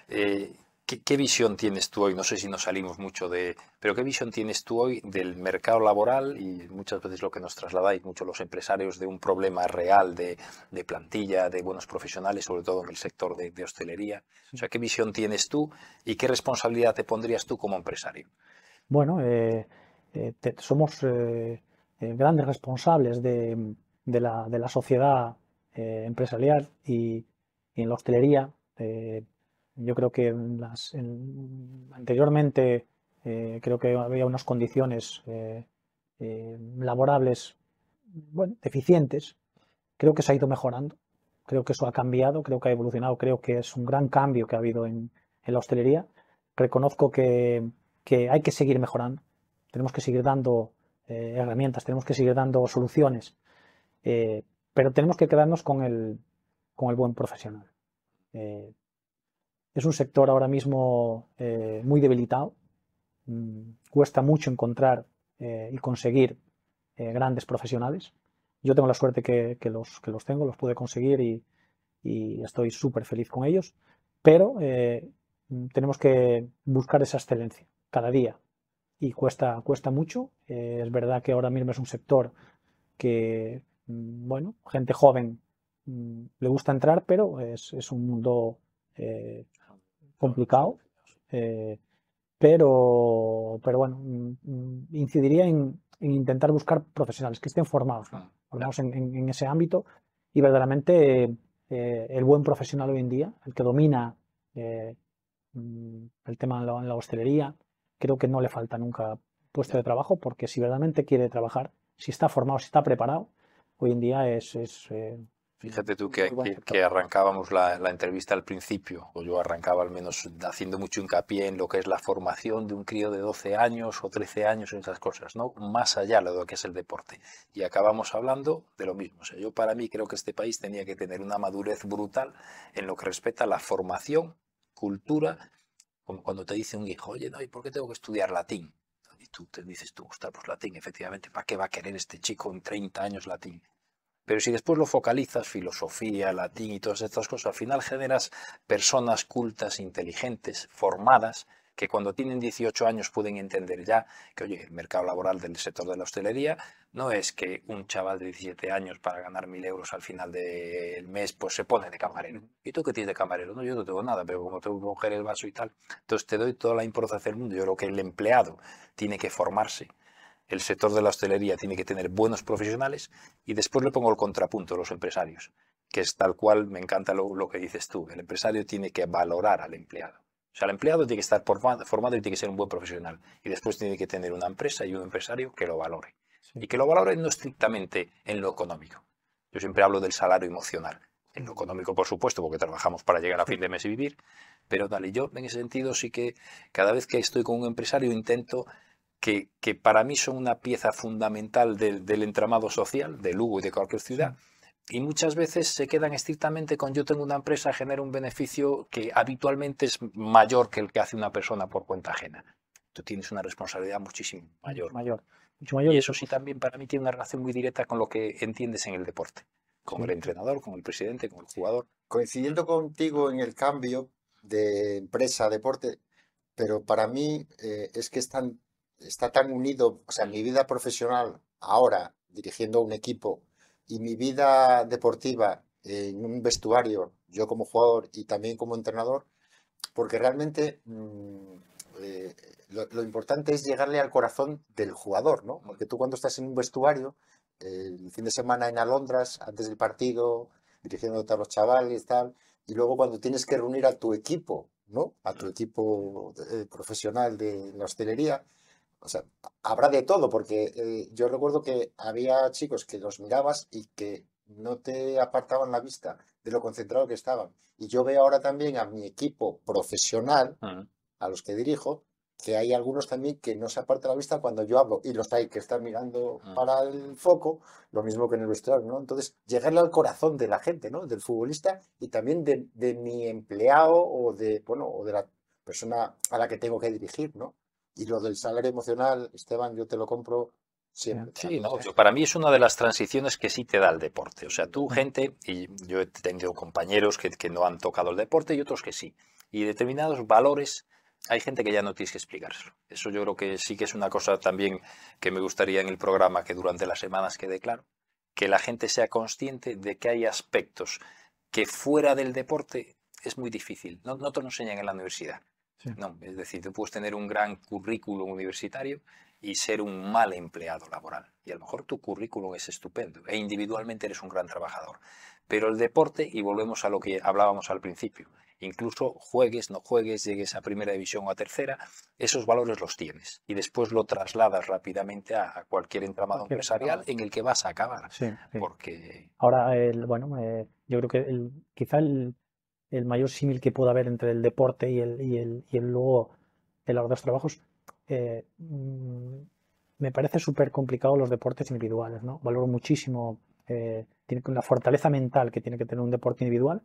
Speaker 2: Eh, ¿Qué, visión tienes tú hoy? No sé si nos salimos mucho de... Pero ¿qué visión tienes tú hoy del mercado laboral? Y muchas veces lo que nos trasladáis muchos los empresarios de un problema real de, plantilla, de buenos profesionales, sobre todo en el sector de, hostelería. O sea, ¿qué visión tienes tú y qué responsabilidad te pondrías tú como empresario?
Speaker 3: Bueno, eh, eh, somos eh, grandes responsables de, la, sociedad empresarial y, y, en la hostelería yo creo que anteriormente eh, creo que había unas condiciones eh, eh, laborables bueno, deficientes. Creo que se ha ido mejorando, creo que eso ha cambiado, creo que ha evolucionado, creo que es un gran cambio que ha habido en, la hostelería. Reconozco que, hay que seguir mejorando, tenemos que seguir dando herramientas, tenemos que seguir dando soluciones, pero tenemos que quedarnos con el, con el buen profesional. Es un sector ahora mismo eh, muy debilitado. Mm, cuesta mucho encontrar eh, y conseguir eh, grandes profesionales. Yo tengo la suerte que, que, los, que los tengo, los pude conseguir y, estoy súper feliz con ellos. Pero mm, tenemos que buscar esa excelencia cada día y cuesta, cuesta mucho. es verdad que ahora mismo es un sector que, mm, bueno, gente joven le gusta entrar, pero es, un mundo complicado, eh, pero, pero bueno, mm, mm, incidiría en, intentar buscar profesionales que estén formados, ah, en, ese ámbito y verdaderamente eh, el buen profesional hoy en día, el que domina eh, mm, el tema en la, hostelería, creo que no le falta nunca puesto de trabajo porque si verdaderamente quiere trabajar, si está formado, si está preparado, hoy en día es, es
Speaker 2: Fíjate tú que, arrancábamos la, entrevista al principio, o yo arrancaba al menos haciendo mucho hincapié en lo que es la formación de un crío de 12 años o 13 años en esas cosas, ¿no? Más allá de lo que es el deporte. Y acabamos hablando de lo mismo. O sea, yo para mí creo que este país tenía que tener una madurez brutal en lo que respecta a la formación, cultura, como cuando te dice un hijo, oye, no, ¿y por qué tengo que estudiar latín? Y tú te dices, tú, pues latín, efectivamente, ¿para qué va a querer este chico en 30 años latín? Pero si después lo focalizas, filosofía, latín y todas estas cosas, al final generas personas cultas, inteligentes, formadas, que cuando tienen 18 años pueden entender ya que, oye, el mercado laboral del sector de la hostelería no es que un chaval de 17 años para ganar 1.000 euros al final del mes, pues se pone de camarero. ¿Y tú qué tienes de camarero? No, yo no tengo nada, pero como tengo que coger el vaso y tal, entonces te doy toda la importancia del mundo. Yo creo que el empleado tiene que formarse el sector de la hostelería tiene que tener buenos profesionales y después le pongo el contrapunto, los empresarios, que es tal cual, me encanta lo, que dices tú, el empresario tiene que valorar al empleado. O sea, el empleado tiene que estar formado y tiene que ser un buen profesional. Y después tiene que tener una empresa y un empresario que lo valore. Y que lo valore no estrictamente en lo económico. Yo siempre hablo del salario emocional. En lo económico, por supuesto, porque trabajamos para llegar a fin de mes y vivir. Pero dale, yo en ese sentido sí que cada vez que estoy con un empresario intento que, para mí son una pieza fundamental del, entramado social de Lugo y de cualquier ciudad. Y muchas veces se quedan estrictamente con yo tengo una empresa, genera un beneficio que habitualmente es mayor que el que hace una persona por cuenta ajena. Tú tienes una responsabilidad muchísimo
Speaker 3: mayor. mayor. Mucho mayor. Y eso
Speaker 2: sí también para mí
Speaker 1: tiene una relación muy directa con lo que entiendes en el deporte, como el entrenador, como el presidente, como el jugador. Coincidiendo contigo en el cambio de empresa a deporte, pero para mí eh, es que están... tan está tan unido, o sea, mi vida profesional ahora dirigiendo un equipo y mi vida deportiva en un vestuario, yo como jugador y también como entrenador, porque realmente mm, eh, lo, importante es llegarle al corazón del jugador, ¿no? Mm. Porque tú cuando estás en un vestuario, el fin de semana en Alondras, antes del partido, dirigiendo a los chavales, tal, y luego cuando tienes que reunir a tu equipo, ¿no? A tu mm. equipo eh, profesional de la hostelería, o sea, habrá de todo, porque eh, yo recuerdo que había chicos que los mirabas y que no te apartaban la vista de lo concentrado que estaban. Y yo veo ahora también a mi equipo profesional, mm. a los que dirijo, que hay algunos también que no se aparta la vista cuando yo hablo y los hay que están mirando mm. para el foco, lo mismo que en el vestuario, ¿no? Entonces, llegarle al corazón de la gente, ¿no? Del futbolista y también de, de, mi empleado o de, bueno, o de la persona a la que tengo que dirigir, ¿no? Y lo del salario emocional, Esteban, yo te lo compro siempre. Sí, no, para
Speaker 2: mí es una de las transiciones que sí te da el deporte. O sea, tú, gente, y yo he tenido compañeros que, no han tocado el deporte y otros que sí. Y determinados valores hay gente que ya no tienes que explicárselo. Eso yo creo que sí que es una cosa también que me gustaría en el programa que durante las semanas quede claro, que la gente sea consciente de que hay aspectos que fuera del deporte es muy difícil, no, no te lo enseñan en la universidad. No, es decir, tú puedes tener un gran currículum universitario y ser un mal empleado laboral. Y a lo mejor tu currículum es estupendo e individualmente eres un gran trabajador. Pero el deporte, y volvemos a lo que hablábamos al principio, incluso juegues, no juegues, llegues a primera división o a tercera, esos valores los tienes y después lo trasladas rápidamente a, cualquier entramado empresarial en el que vas a acabar.
Speaker 3: Porque... Ahora, bueno, eh, yo creo que quizá el, el mayor símil que pueda haber entre el deporte y el, y el, y el luego el los trabajos. Eh, mm, me parece súper complicado los deportes individuales, ¿no? Valoro muchísimo eh, la fortaleza mental que tiene que tener un deporte individual,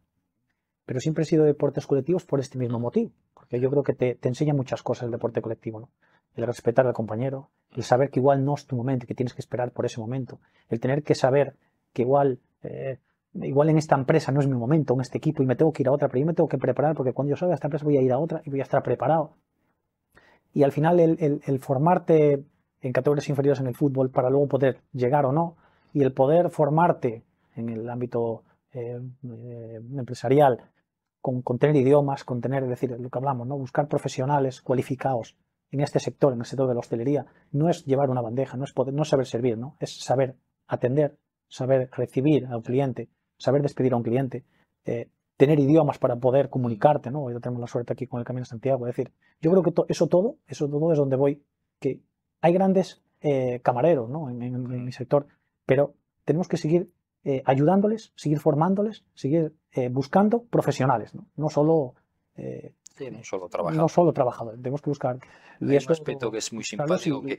Speaker 3: pero siempre he sido deportes colectivos por este mismo motivo, porque yo creo que te, enseña muchas cosas el deporte colectivo, ¿no? El respetar al compañero, el saber que igual no es tu momento, que tienes que esperar por ese momento, el tener que saber que igual eh, igual en esta empresa no es mi momento, en este equipo, y me tengo que ir a otra, pero yo me tengo que preparar porque cuando yo salga de esta empresa voy a ir a otra y voy a estar preparado. Y al final el, formarte en categorías inferiores en el fútbol para luego poder llegar o no, y el poder formarte en el ámbito eh, eh, empresarial, con, tener idiomas, con tener, es decir, lo que hablamos, ¿no? buscar profesionales cualificados en este sector, en el sector de la hostelería, no es llevar una bandeja, no es, no saber servir, ¿no? es saber atender, saber recibir al cliente, saber despedir a un cliente, eh, tener idiomas para poder comunicarte, ¿no? hoy tenemos la suerte aquí con el Camino de Santiago. Es decir, yo creo que eso todo, eso todo es donde voy, que hay grandes eh, camareros, ¿no? En, mi sector, pero tenemos que seguir eh, ayudándoles, seguir formándoles, seguir buscando profesionales, ¿no? No solo
Speaker 2: no solo trabajador. No
Speaker 3: solo trabajador, tenemos que buscar. Y Hay un
Speaker 2: aspecto que es muy simpático. Y,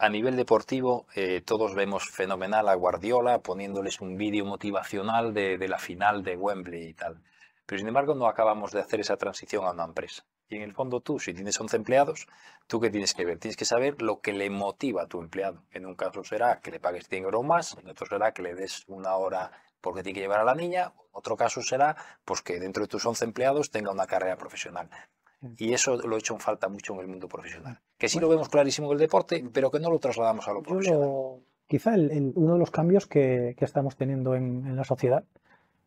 Speaker 2: A, nivel deportivo, eh, todos vemos fenomenal a Guardiola poniéndoles un vídeo motivacional de, de la final de Wembley y tal. Pero sin embargo, no acabamos de hacer esa transición a una empresa. Y en el fondo tú, si tienes 11 empleados, ¿tú qué tienes que ver? Tienes que saber lo que le motiva a tu empleado. En un caso será que le pagues 100 euros más, en otro será que le des una hora porque tiene que llevar a la niña. Otro caso será pues, que dentro de tus 11 empleados tenga una carrera profesional. Mm. Y eso lo he hecho en falta mucho en el mundo profesional. Mm. Que sí lo vemos clarísimo en el deporte, pero que no lo trasladamos a lo
Speaker 3: profesional. quizá el, uno de los cambios que, estamos teniendo en, la sociedad,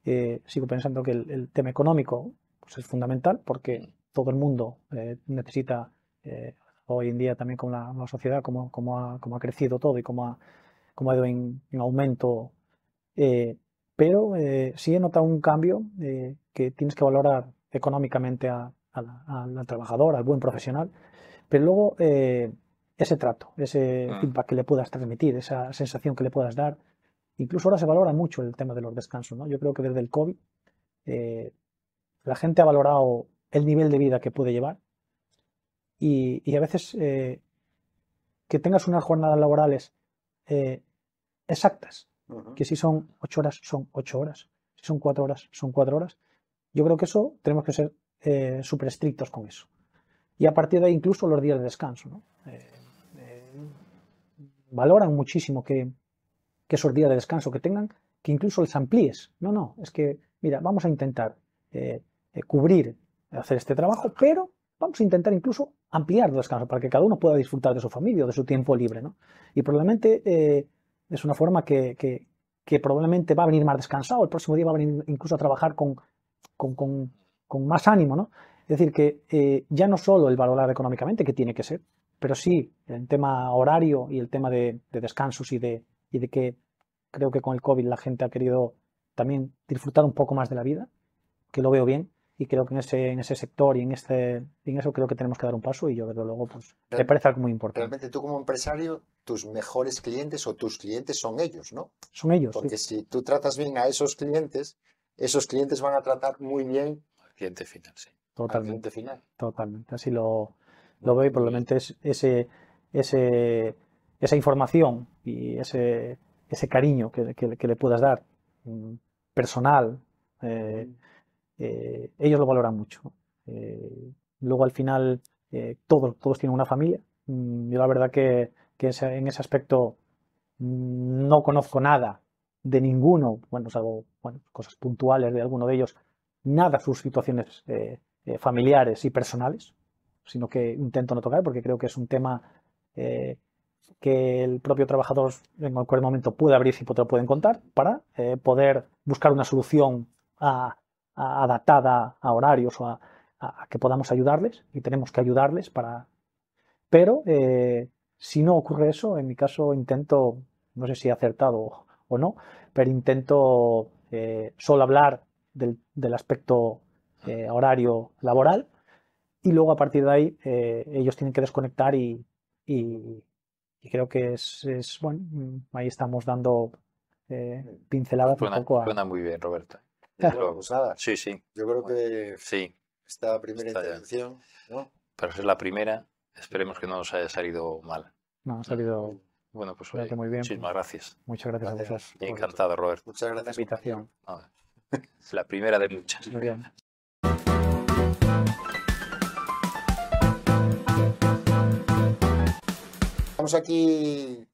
Speaker 3: eh, sigo pensando que el, tema económico pues es fundamental porque mm. todo el mundo eh, necesita, eh, hoy en día también con la, sociedad, como, como, ha, crecido todo y como ha, como ha ido en, en aumento pero eh, sí he notado un cambio eh, que tienes que valorar económicamente al trabajador, al buen profesional, pero luego eh, ese trato, ese impacto ah. que le puedas transmitir, esa sensación que le puedas dar. Incluso ahora se valora mucho el tema de los descansos. Yo creo que desde el COVID la gente ha valorado el nivel de vida que puede llevar y a veces que tengas unas jornadas laborales exactas, que si son ocho horas, son ocho horas, si son cuatro horas, son cuatro horas. Yo creo que eso tenemos que ser eh, súper estrictos con eso. Y a partir de ahí incluso los días de descanso. Eh, eh, valoran muchísimo que, esos días de descanso que tengan, que incluso les amplíes. No, no, es que, mira, vamos a intentar cubrir, hacer este trabajo, pero vamos a intentar incluso ampliar los descanso para que cada uno pueda disfrutar de su familia o de su tiempo libre. ¿no? Y probablemente es una forma que, que, probablemente va a venir más descansado, el próximo día va a venir incluso a trabajar con, con, más ánimo, ¿no? Es decir, que eh, ya no solo el valorar económicamente, que tiene que ser, pero sí el tema horario y el tema de, descansos y de, y de que creo que con el COVID la gente ha querido también disfrutar un poco más de la vida, que lo veo bien, y creo que en ese, en ese sector y en este en eso creo que tenemos que dar un paso y yo desde luego pues me parece algo muy importante.
Speaker 1: Realmente tú como empresario tus mejores clientes o tus clientes son ellos, ¿no? Son ellos. Porque si tú tratas bien a esos clientes, esos clientes van a tratar muy bien al cliente final, sí.
Speaker 3: Totalmente. Al cliente final. Totalmente. Así lo, lo veo y probablemente es ese, esa información y ese, ese cariño que, le puedas dar mm, personal, eh, eh, ellos lo valoran mucho. Eh, luego al final todos, todos tienen una familia. Mm, yo la verdad que que en ese aspecto mm, no conozco nada de ninguno, bueno, salvo cosas puntuales de alguno de ellos, nada sus situaciones eh, eh, familiares y personales, sino que intento no tocar porque creo que es un tema eh, que el propio trabajador en cualquier momento puede abrir y te pueden contar para poder buscar una solución adaptada a horarios o a, a, que podamos ayudarles y tenemos que ayudarles para... Pero si no ocurre eso, en mi caso intento, no sé si he acertado o no, pero intento eh, solo hablar del, aspecto eh, horario laboral y luego a partir de ahí eh, ellos tienen que desconectar y, creo que es, bueno, mm, ahí estamos dando pinceladas un poco a...
Speaker 2: Suena muy bien, Roberto. Pues sí, sí.
Speaker 1: Yo creo que sí. esta primera intervención, Pero
Speaker 2: es la primera, Esperemos que no os haya salido mal. No, ha salido bueno, pues muy bien. muchísimas gracias.
Speaker 1: Muchas gracias, a vosotros.
Speaker 2: Encantado, Robert.
Speaker 1: Muchas gracias por la invitación.
Speaker 2: es la primera de muchas.
Speaker 1: Muy Estamos aquí